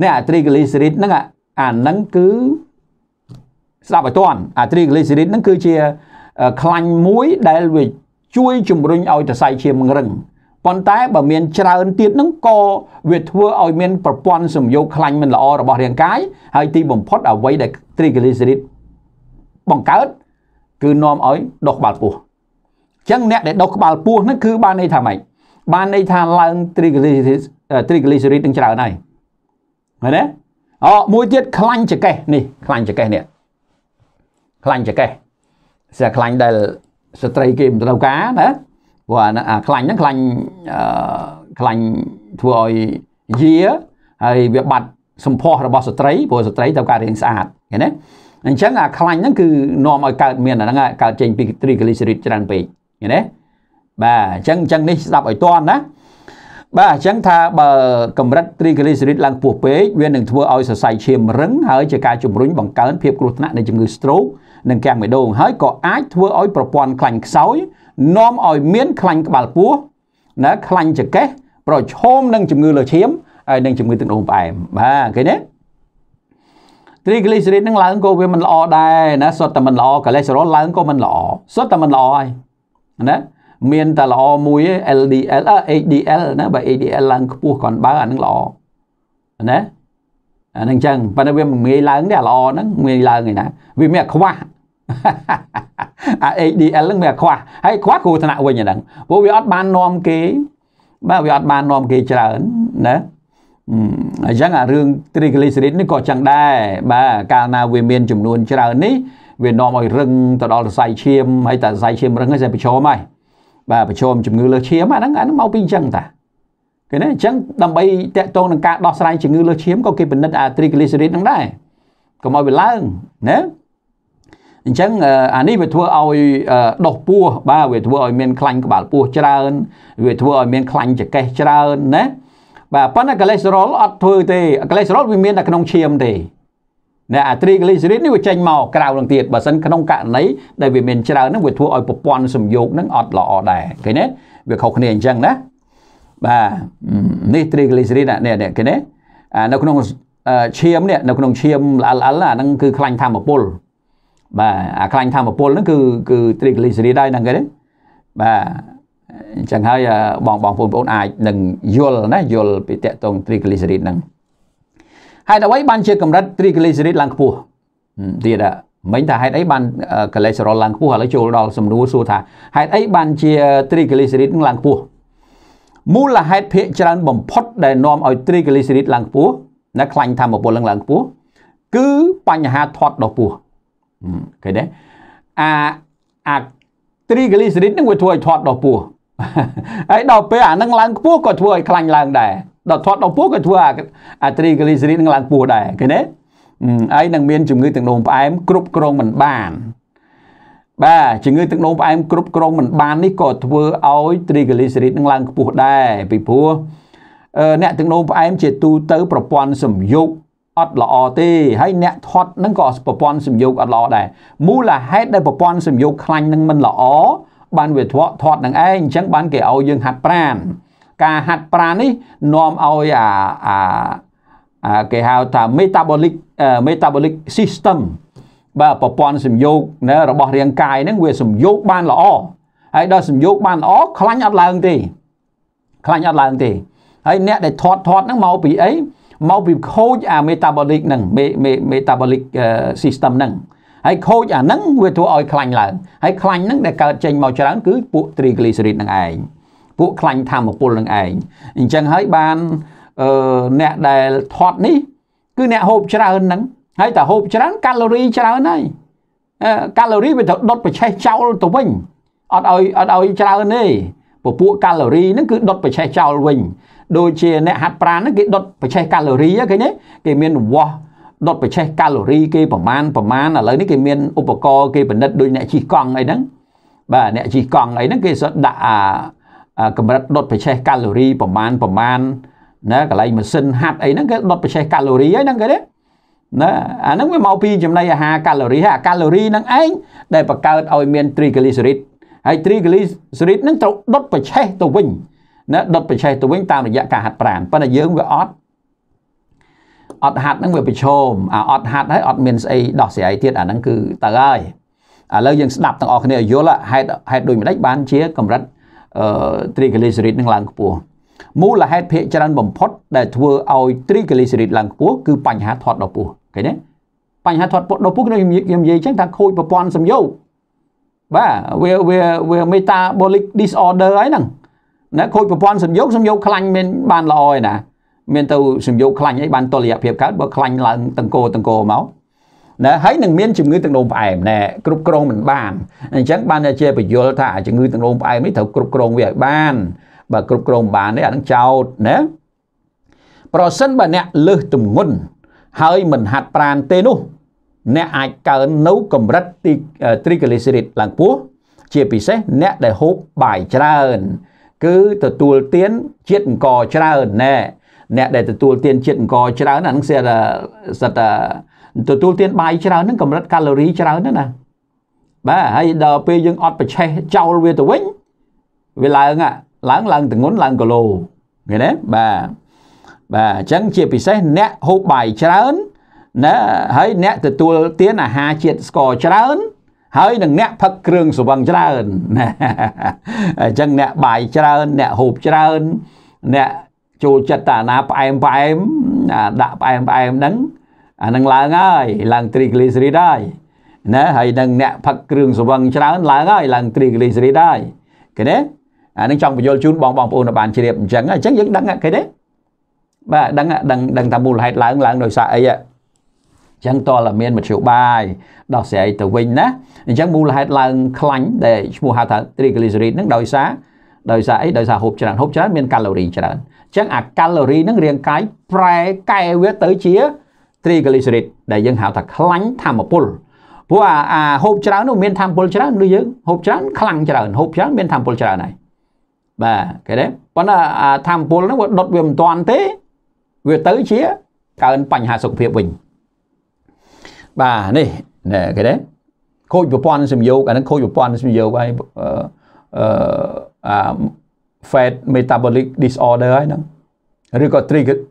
នេះអាត្រីកលីសេរីតហ្នឹងអាហ្នឹងគឺស្ដាប់ឲ្យតាន់អាត្រីកលីសេរីតហ្នឹងគឺជាខ្លាញ់មួយដែលវាជួយជំរុញឲ្យសរសៃឈាមរឹងប៉ុន្តែបើមានច្រើនទៀតហ្នឹងក៏វាធ្វើឲ្យមានប្រព័ន្ធសំយោគខ្លាញ់មិនល្អរបស់រាងកាយហើយទីបំផុតអ្វីដែលត្រីកលីសេរីតបង្កើតគឺនាំឲ្យដុសក្បាលពោះអញ្ចឹងអ្នកដែលដុសក្បាលពោះហ្នឹងគឺបានន័យថាម៉េចបានន័យថាឡើង triglycerides triglyceride នឹងច្រើនហើយឃើញទេអូមួយទៀតខ្លាញ់ចកេះនេះខ្លាញ់ចកេះនេះខ្លាញ់ចកេះស្អាខ្លាញ់ដែលស្ត្រីគេមិនត្រូវការណាព្រោះអាខ្លាញ់ហ្នឹងខ្លាញ់ខ្លាញ់ធ្វើឲ្យយាហើយវាបាត់សម្ផស្សរបស់ស្ត្រីព្រោះស្ត្រីត្រូវការរាងស្អាតឃើញទេអញ្ចឹងអាខ្លាញ់ហ្នឹងគឺនាំឲ្យកើតមានអាហ្នឹងកើតចេញពី triglycerid ច្រើនពេកឃើញទេបាទអញ្ចឹងអញ្ចឹងនេះស្ដាប់ឲ្យតាន់ណាបាទអញ្ចឹងថាបើកម្រិត triglycerid ឡើងពោះពេកវានឹងធ្វើឲ្យសរសៃឈាមរឹងហើយជាការជំរុញបង្កើនភាពគ្រោះថ្នាក់នៃជំងឺ stroke និងកាំងបេះដូងហើយក៏អាចធ្វើឲ្យប្រព័ន្ធខ្លាញ់ខ្សោយនាំឲ្យមានខ្លាញ់ក្បាលពោះណាខ្លាញ់ចង្កេះប្រឈមនឹងជំងឺលើឈាមហើយនឹងជំងឺទឹកនោមផ្អែមបាទឃើញទេ triglyceride ហ្នឹងឡើងក៏វាមិនល្អដែរណាសុទ្ធតែមិនល្អ cholesterol ឡើងក៏មិនល្អសុទ្ធតែមិនល្អហើយណាមានតែល្អមួយ LDL HDL ណាបើ HDL ឡើងខ្ពស់គាត់បើអានឹងល្អណាអានឹងចឹងប៉ុន្តែវាមិនងាយឡើងទេអាល្អហ្នឹងងាយឡើងឯណាវាមានខ្វះអា HDL ហ្នឹងមានខ្វះហើយខ្វះគ្រូថ្នាក់វិញអាហ្នឹងព្រោះវាអត់បាននាំគេ បាទវាអត់បាននាំគេច្រើនណាអញ្ចឹងអារឿង triglyceride នេះក៏ចឹងដែរបាទកាលណាវាមានចំនួន ច្រើននេះវានាំឲ្យរឹងទៅដល់សរសៃឈាមហើយតែសរសៃឈាមរឹងហ្នឹងតែប្រឈមហើយបាទប្រឈមជំងឺលើសឈាមអាហ្នឹងអាហ្នឹងមកពីអញ្ចឹងតាឃើញទេអញ្ចឹងដើម្បីតកតងនឹងការដោះស្រាយជំងឺលើសឈាមក៏គេពិនិត្យអា triglyceride ហ្នឹងដែរកុំឲ្យវាឡើងណាអញ្ចឹងអានេះវាធ្វើឲ្យដុះពោះបាទវាធ្វើឲ្យមានខ្លាញ់ក្បាលពោះច្រើនវាធ្វើឲ្យមានខ្លាញ់ចង្កេះច្រើនណាបាទប៉ុន្តែ cholesterol អត់ធ្វើទេ cholesterol វាមានតែក្នុងឈាមទេណាអា triglyceride នេះវាចេញមកក្រៅនឹងទៀតបើមិនក្នុងករណីដែលវាមានច្រើនហ្នឹងវាធ្វើឲ្យប្រព័ន្ធសំយោគហ្នឹងអត់ល្អដែរឃើញទេវាខុសគ្នាអញ្ចឹងណាបាទនេះ triglyceride នេះនេះឃើញទេអានៅក្នុងឈាមនេះនៅក្នុងឈាមល្អិលល្អិលអាហ្នឹងគឺខ្លាញ់ធម្មពលបាទអាខ្លាញ់ធម្មពលហ្នឹងគឺគឺ triglyceride ដែរហ្នឹងគេទេបាទអញ្ចឹងហើយបងបងបងប្អូនអាចនឹងយល់ណាយល់ពីតកតង triglyceride ហ្នឹងហេតុអ្វីបានជាកម្រិត triglyceride ឡើងខ្ពស់ទៀតហ่ะមិញថាហេតុអីបាន cholesterol ឡើងខ្ពស់ឥឡូវចូលដល់សំណួរសួរថាហេតុអីបានជា triglyceride នឹងឡើងខ្ពស់មូលហេតុភាគច្រើនបំផុតដែលនាំឲ្យ triglyceride ឡើងខ្ពស់ណាខ្លាញ់ធម្មពលនឹងឡើងខ្ពស់គឺបញ្ហាធាត់ដុះពោះឃើញទេអាអា triglyceride នឹងវាធ្វើឲ្យធាត់ដុះពោះហើយដល់ពេលអានឹងឡើងខ្ពស់ក៏ធ្វើឲ្យខ្លាញ់ឡើងដែរដល់ធាត់ដល់ពោះក៏ធ្វើអាត្រីកាលីសេរីនឹងឡើងពោះដែរឃើញទេហើយនឹងមានជំងឺទឹកនោមផ្អែមគ្រប់គ្រងមិនបាន បាទជំងឺទឹកនោមផ្អែមគ្រប់គ្រងមិនបាននេះក៏ធ្វើឲ្យត្រីកាលីសេរីនឹងឡើងខ្ពស់ដែរពីព្រោះអ្នកទឹកនោមផ្អែម ជាទូទៅប្រព័ន្ធសំយោគអត់ល្អទេហើយអ្នកធាត់នឹងក៏ប្រព័ន្ធសំយោគអត់ល្អដែរមូលហេតុដែលប្រព័ន្ធសំយោគខ្លាញ់នឹងមិនល្អបានវាធាត់ធាត់នឹងឯងអញ្ចឹងបានគេឲ្យយើងហាត់ប្រាណការហាត់ប្រាណនេះនាំឲ្យអាអាគេហៅថា metabolic metabolic system បាទប្រព័ន្ធសំយោគណារបស់រាងកាយហ្នឹងវាសំយោគបានល្អហើយដល់សំយោគបានល្អខ្លាញ់អត់ឡើងទេ ខ្លាញ់អត់ឡើងទេហើយអ្នកដែលធាត់ធាត់ហ្នឹងមកពីអីមកពីខូចអា metabolic ហ្នឹង metabolic system ហ្នឹងហើយខូចអាហ្នឹងវាធ្វើឲ្យខ្លាញ់ឡើងហើយខ្លាញ់ហ្នឹងដែលកើតចេញមកច្រើនគឺពួក triglyceride នឹងឯងពួកខ្លាញ់ធម្មពលនឹងឯងអញ្ចឹងហើយបានអឺអ្នកដែលធាត់នេះ គឺអ្នកហូបច្រើនហ្នឹងហើយតែហូបច្រើន កាឡូរីច្រើនហើយកាឡូរីវាត្រូវដុតប្រឆេះចោលទៅវិញអត់ឲ្យអត់ឲ្យច្រើនទេពពួកកាឡូរីហ្នឹងគឺដុតប្រឆេះចោលវិញដូចជាអ្នកហាត់ប្រាណហ្នឹងគេដុតប្រឆេះកាឡូរីឃើញទេគេមានរង្វាស់ដុតប្រឆេះកាឡូរីគេប្រមាណប្រមាណឥឡូវនេះគេមានឧបករណ៍គេពិនិត្យដូចអ្នកជិះកង់អីហ្នឹងបាទអ្នកជិះកង់អីហ្នឹងគេសុទ្ធដាក់អាកម្រិតដុតប្រឆេះកាឡូរីប្រមាណប្រមាណណាកន្លែងម៉ាស៊ីនហាត់អីហ្នឹងគេដុតប្រឆេះកាឡូរីហ្នឹងគេទេណាអាហ្នឹងវាមកពីចំណីអាហារកាឡូរីហើយអាកាឡូរីហ្នឹងឯងដែលបង្កើតឲ្យមាន triglycerid ហើយ triglycerid ហ្នឹងត្រូវដុតប្រឆេះទៅវិញណាដុតប្រឆេះទៅវិញតាមរយៈការហាត់ប្រាណប៉ុន្តែយើងវាអត់អត់ហាត់ហ្នឹងវាប្រឈមអាអត់ហាត់ហើយអត់មានស្អីដោះស្រាយទៀតអាហ្នឹងគឺទៅហើយឥឡូវយើងស្ដាប់ទាំងអស់គ្នាឲ្យយល់ហេតុហេតុដូចម្ដេចបានជាកម្រិតអឺ triglyceride នឹងឡើងខ្ពស់មូលហេតុភាគច្រើន បំផុត ដែលធ្វើឲ្យ triglyceride ឡើងខ្ពស់គឺបញ្ហាធាត់ដពុះឃើញទេបញ្ហាធាត់ដពុះខ្ញុំខ្ញុំនិយាយចឹងថាខូចប្រព័ន្ធសំយោគបាទវាវាវា metabolic disorder ហើយហ្នឹងណាខូចប្រព័ន្ធសំយោគសំយោគខ្លាញ់មានបានល្អហើយណាមានទៅសំយោគខ្លាញ់អីបានតុល្យភាពកើតបើខ្លាញ់ឡើងតង្គោតង្គោមកណាហើយនឹងមានជំងឺទឹកនោមផ្អែមណែគ្រប់គ្រងមិនបានអញ្ចឹងបាន ជាបញ្យល់ថាជំងឺទឹកនោមផ្អែមនេះត្រូវគ្រប់គ្រងវាឲ្យបានបើគ្រប់គ្រងបានទេអានឹងចោតណាប្រសិនបើអ្នកលើសទម្ងន់ហើយមិនហាត់ប្រានទេនោះអ្នកអាចកើននៅកម្រិតទី triglyceride ឡើងពោះជាពិសេសអ្នកដែលហូបបាយច្រើនគឺទទួលទានជាតិអង្ករច្រើនណែអ្នកដែលទទួលទានជាតិអង្ករច្រើនអានឹងសិតសិតទទួលទានបាយច្រើនហ្នឹងកម្រិតកាឡូរីច្រើនណាណាបាទហើយដល់ពេលយើងអត់ប្រឆេះចោលវាទៅវិញវាឡើងឡើងឡើងទងន់ឡើងគីឡូឃើញទេបាទបាទអញ្ចឹងជាពិសេសអ្នកហូបបាយច្រើនណាហើយអ្នកទទួលទានអាហារជាតិស្ករច្រើនហើយនឹងអ្នកផឹកគ្រឿងស្រវឹងច្រើនអញ្ចឹងអ្នកបាយច្រើនអ្នកហូបច្រើនអ្នកចូលចិត្តតែអាណាផ្អែមផ្អែមដាក់ផ្អែមផ្អែមហ្នឹងអានឹងឡើងហើយឡើងត្រីក្លីសេរីដហើយណាហើយនឹងអ្នកផឹកគ្រឿងស្វឹងច្រើនឡើងហើយឡើងត្រីក្លីសេរីដហើយឃើញទេអានឹងចង់បញ្យល់ជូនបងបងប្អូនបានជ្រាបអញ្ចឹងអញ្ចឹងយើងដឹងឃើញទេបាទដឹងដឹងដឹងថាមូលហេតុឡើងឡើងដោយសារអីហ្នឹងចឹងតលមានមធ្យោបាយដោះស្រាយទៅវិញណាអញ្ចឹងមូលហេតុឡើងខ្លាញ់ដែលឈ្មោះហៅថា triglyceride ហ្នឹងដោយសារដោយសារអីដោយសារហូបច្រើនហូបច្រើនមានកាឡូរីច្រើនចឹងអាកាឡូរីនឹងរាងកាយប្រែកែវាទៅជា triglyceride ដែលយើងហៅថាខ្លាញ់ធម្មពលព្រោះអាហូបច្រើននោះមានធម្មពលច្រើននោះយើងហូបច្រើនខ្លាំងច្រើនហូបច្រើនមានធម្មពលច្រើនហើយបាទគេទេប៉ុន្តែអាធម្មពលហ្នឹងវាដុតវាមិនតាន់ទេវាទៅជាកើនបញ្ហាសុខភាពវិញបាទនេះគេទេខូចប្រព័ន្ធសំយោគអានឹងខូចប្រព័ន្ធសំយោគហើយអឺអឺ fat metabolic disorder ហើយហ្នឹងឬក៏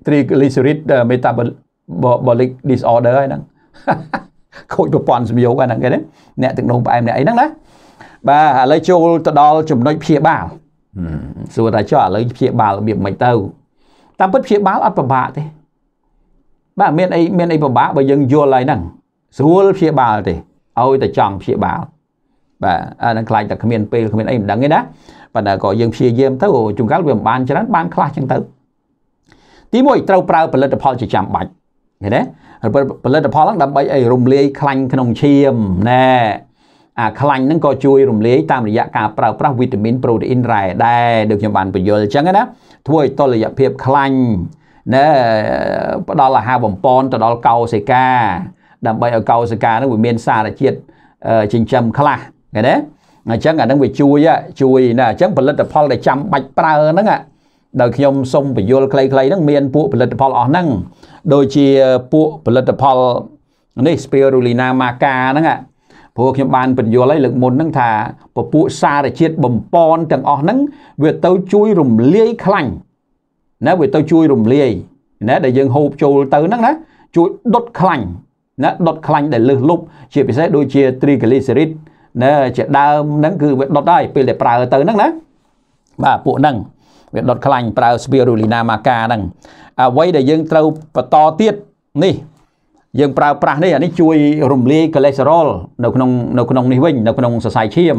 triglycerid metabolic disorder ហើយហ្នឹងខូចប្រព័ន្ធសម្យោគហ្នឹងគេអ្នកទឹកនោមផ្អែមអ្នកអីហ្នឹងណាបាទឥឡូវចូលទៅដល់ចំណុចព្យាបាលសួរថាចុះឥឡូវព្យាបាលរបៀបមិនទៅ តាមពិតព្យាបាលអត់ពិបាកទេបាទមានអីមានអីពិបាកបើយើងយល់ហើយហ្នឹងស្រួលព្យាបាលទេឲ្យតែចង់ព្យាបាលបាទអានឹងខ្លាចតែគ្មានពេលគ្មានអីមិនដឹងទេណាប៉ុន្តែក៏យើងព្យាយាម ទៅជួនកាលវាមិនបានច្រើនបានខ្លះចឹងទៅទី1ត្រូវប្រើផលិតផលជាចាំបាច់ឃើញទេផលិតផលហ្នឹងដើម្បីអីរំលាយខ្លាញ់ក្នុងឈាមណែអាខ្លាញ់ហ្នឹងក៏ជួយរំលាយតាមរយៈការប្រើប្រាស់វីតាមីនប្រូតេអ៊ីនរ៉ែដែរដូចខ្ញុំបានបញ្យល់អញ្ចឹងណាធ្វើឲ្យតុល្យភាពខ្លាញ់ណែផ្ដល់អាហារបំពន់ទៅដល់កោសិកាដើម្បីឲ្យកោសិកាហ្នឹងវាមានសារជាតិចិញ្ចឹមខ្លះឃើញទេអញ្ចឹងអានឹងវាជួយជួយណាអញ្ចឹងផលិតផលដែលចាំបាច់ប្រើហ្នឹងដោយខ្ញុំសុំបញ្យលខ្លីៗហ្នឹងមានពួកផលិតផលអស់ហ្នឹងដូចជាពួកផលិតផលនេះ spirulina maca ហ្នឹងព្រោះខ្ញុំបានបញ្យលឲ្យលើកមុនហ្នឹងថា ពពួកសារជាតិបំពន់ទាំងអស់ហ្នឹងវាទៅជួយរំលាយខ្លាញ់ណាវាទៅជួយរំលាយណាដែលយើងហូបចូលទៅហ្នឹងណាជួយដុតខ្លាញ់ណាដុតខ្លាញ់ដែលលើសលប់ជាពិសេសដូចជា triglyceride ណាជាដើមហ្នឹងគឺវាដុតហើយពេលដែលប្រើទៅហ្នឹងណាបាទពួកហ្នឹងវាដុតខ្លាញ់ប្រើស្ពីរូលីណាម៉ាកាហ្នឹងអ្វីដែលយើងត្រូវបន្តទៀតនេះយើងប្រើប្រាស់នេះអានេះជួយរំលាយកូលេស្តេរ៉ុលនៅក្នុងនៅក្នុងនេះវិញនៅក្នុងសរសៃឈាម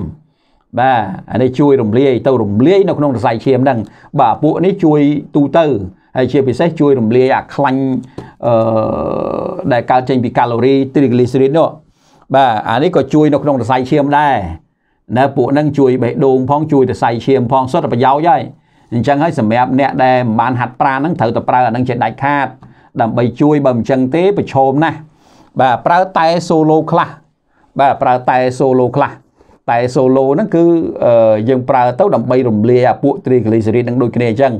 បាទអានេះជួយរំលាយទៅរំលាយនៅក្នុងសរសៃឈាមហ្នឹងបាទពួកនេះជួយទូទៅហើយជាពិសេសជួយរំលាយអាខ្លាញ់អឺដែលកើតចេញពីកាឡូរី triglyceride នោះបាទអានេះក៏ជួយនៅក្នុងសរសៃឈាមដែរណាពួកហ្នឹងជួយបេះដូងផងជួយសរសៃឈាមផងសុទ្ធតែប្រយោជន៍ហើយអញ្ចឹងហើយសម្រាប់អ្នកដែលមិនបានហាត់ប្រាណហ្នឹងត្រូវតែប្រើអាហ្នឹងជាដាច់ខាតដើម្បីជួយបើមិនអញ្ចឹងទេប្រឈមណាស់បាទប្រើតែ solo ខ្លះបាទប្រើតែ solo ខ្លះតែ solo ហ្នឹងគឺយើងប្រើទៅដើម្បីរំលាយពួក triglyceride នឹងដូចគ្នាអញ្ចឹង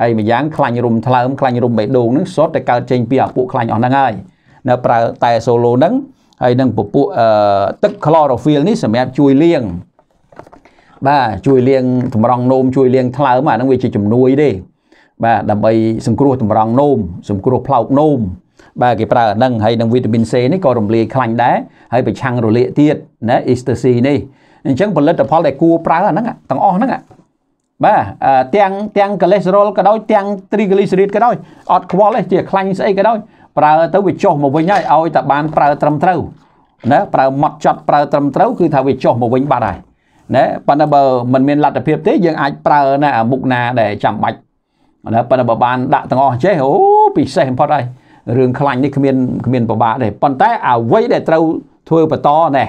ហើយម្យ៉ាងខ្លាញ់រុំថ្លើមខ្លាញ់រុំបេះដូងហ្នឹងសុទ្ធតែកើតចេញពីអាពួកខ្លាញ់អស់ហ្នឹងហើយនៅប្រើតែ solo ហ្នឹងហើយនឹងពពួកទឹក chlorophyll នេះសម្រាប់ជួយលាងបាទជួយលាងតម្រង់នោមជួយលាងថ្លើមអាហ្នឹងវាជាជំនួយទេបាទដើម្បីសង្គ្រោះតម្រង់នោមសង្គ្រោះផ្លោកនោមបាទគេប្រើអាហ្នឹងហើយនឹងវីតាមីន C នេះក៏រំលាយខ្លាញ់ដែរហើយប្រឆាំងរលាកទៀតណា ecstasy នេះអញ្ចឹងផលិតផលដែលគួរប្រើអាហ្នឹងទាំងអស់ហ្នឹងបាទទាំងទាំង cholesterol ក៏ដោយទាំង triglyceride ក៏ដោយអត់ខ្វល់ទេជាខ្លាញ់ស្អីក៏ដោយប្រើទៅវាចុះមកវិញហើយឲ្យតែបានប្រើត្រឹមត្រូវណាប្រើម៉ត់ចត់ប្រើត្រឹមត្រូវគឺថាវាចុះមកវិញបាត់ហើយណាប៉ុន្តែបើมันមានលទ្ធភាពទេ យើងអាចប្រើណាមុខណាដែលចាំបាច់ណាប៉ុន្តែបើបានដាក់ទាំងអស់ចេះអូពិសេសបំផុតហើយរឿងខ្លាញ់នេះគ្មានគ្មានពិបាកទេប៉ុន្តែអ្វីដែលត្រូវធ្វើបន្តណែ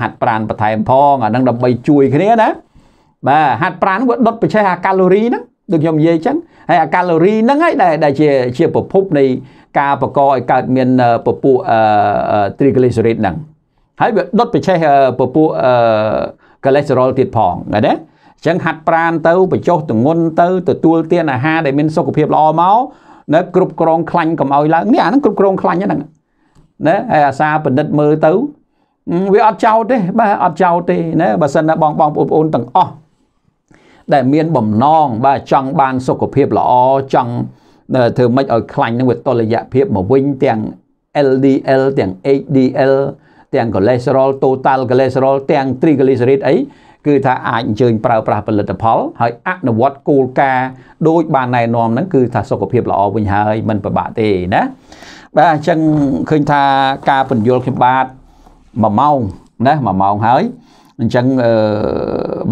ហាត់ប្រានបន្ថែមផងអានឹងដើម្បីជួយគ្នាណាបាទហាត់ប្រានវាដុតប្រឆេះអាកាឡូរីហ្នឹងដូចខ្ញុំនិយាយអញ្ចឹងហើយអាកាឡូរីហ្នឹងហើយដែលដែលជាជាប្រភពនៃការបង្កឲ្យកើតមានពពួក triglycerid ហ្នឹងហើយវាដុតបិឆេះពពួក cholesterol ទៀតផងណាណាចឹងហាត់ប្រាន ទៅបញ្ចុះទងន់ទៅទទួលទានអាហារដែលមាន សុខភាពល្អមកនៅគ្រប់គ្រងខ្លាញ់កុំឲ្យឡើងនេះអាហ្នឹងគ្រប់គ្រងខ្លាញ់ហ្នឹងណាហើយអាសាបណ្ឌិតមើលទៅវាអត់ចោតទេបាទអត់ចោតទេណាបើសិនណាបងបងប្អូនទាំងអស់ដែលមានបំណងបាទចង់បានសុខភាពល្អចង់ធ្វើម៉េចឲ្យខ្លាញ់នឹងវាតុល្យភាពមកវិញទាំង LDL ទាំង HDL ទាំង cholesterol total cholesterol ទាំង triglyceride អីគឺ ថាអាចអញ្ជើញប្រើប្រាស់ផលិតផលហើយអនុវត្តគោលការណ៍ដោយបានណែនាំហ្នឹងគឺថាសុខភាពល្អវិញហើយមិនពិបាកទេណាបាទអញ្ចឹងឃើញថាការពន្យល់ខ្ញុំបាទ1ម៉ោងណា1ម៉ោងហើយអញ្ចឹង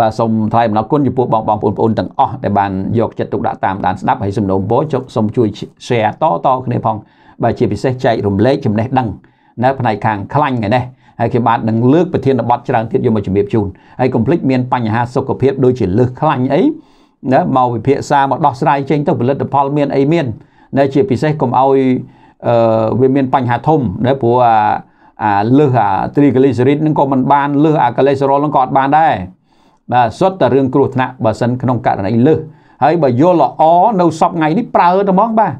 បាទសូមថ្លែងអំណរគុណចំពោះបងបងប្អូនបងប្អូនទាំងអស់ដែលបានយកចិត្តទុកដាក់តាមដានស្ដាប់ហើយសំណូមពរសូមសូមជួយ share តតគ្នាផង បាទជាពិសេសចែករំលែកចំណេះដឹងនៅផ្នែកខាងខ្លាញ់ឯនេះហើយគេបាទនឹងលើកប្រធានបទច្រើនទៀតយកមកជំរាបជូនហើយកុំភ្លេចមានបញ្ហាសុខភាពដូចជាលើសខ្លាញ់អីណាមកវិភាគសាមកដោះស្រាយចេញទៅផលិតផលមានអីមានណាជាពិសេសកុំឲ្យអឺវាមានបញ្ហាធំណាព្រោះអាអាលើសអា triglyceride នឹងក៏មិនបានលើសអា cholesterol នឹងក៏អត់បានដែរបាទសុទ្ធតែរឿងគ្រោះថ្នាក់បើសិនក្នុងករណីលើសហើយបើយល់ល្អនៅសពថ្ងៃនេះប្រើតែហ្មងបាទ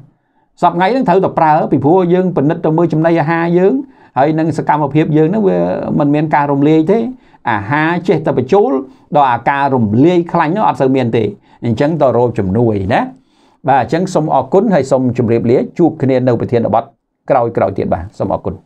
សពថ្ងៃនឹងត្រូវតែប្រើពីព្រោះយើងពិនិត្យទៅមើលចំណីអាហារយើង ហើយនឹងសកម្មភាពយើងនឹងវាមិនមានការរំលាយទេអាហារចេះតែបញ្ចូលដល់អាការរំលាយខ្លាញ់នោះអត់សូវមានទេ អញ្ចឹងតរោបជំនួយណាបាទអញ្ចឹងសូមអរគុណហើយសូមជម្រាបលា ជួបគ្នានៅប្រធានបទក្រោយៗទៀតបាទសូមអរគុណ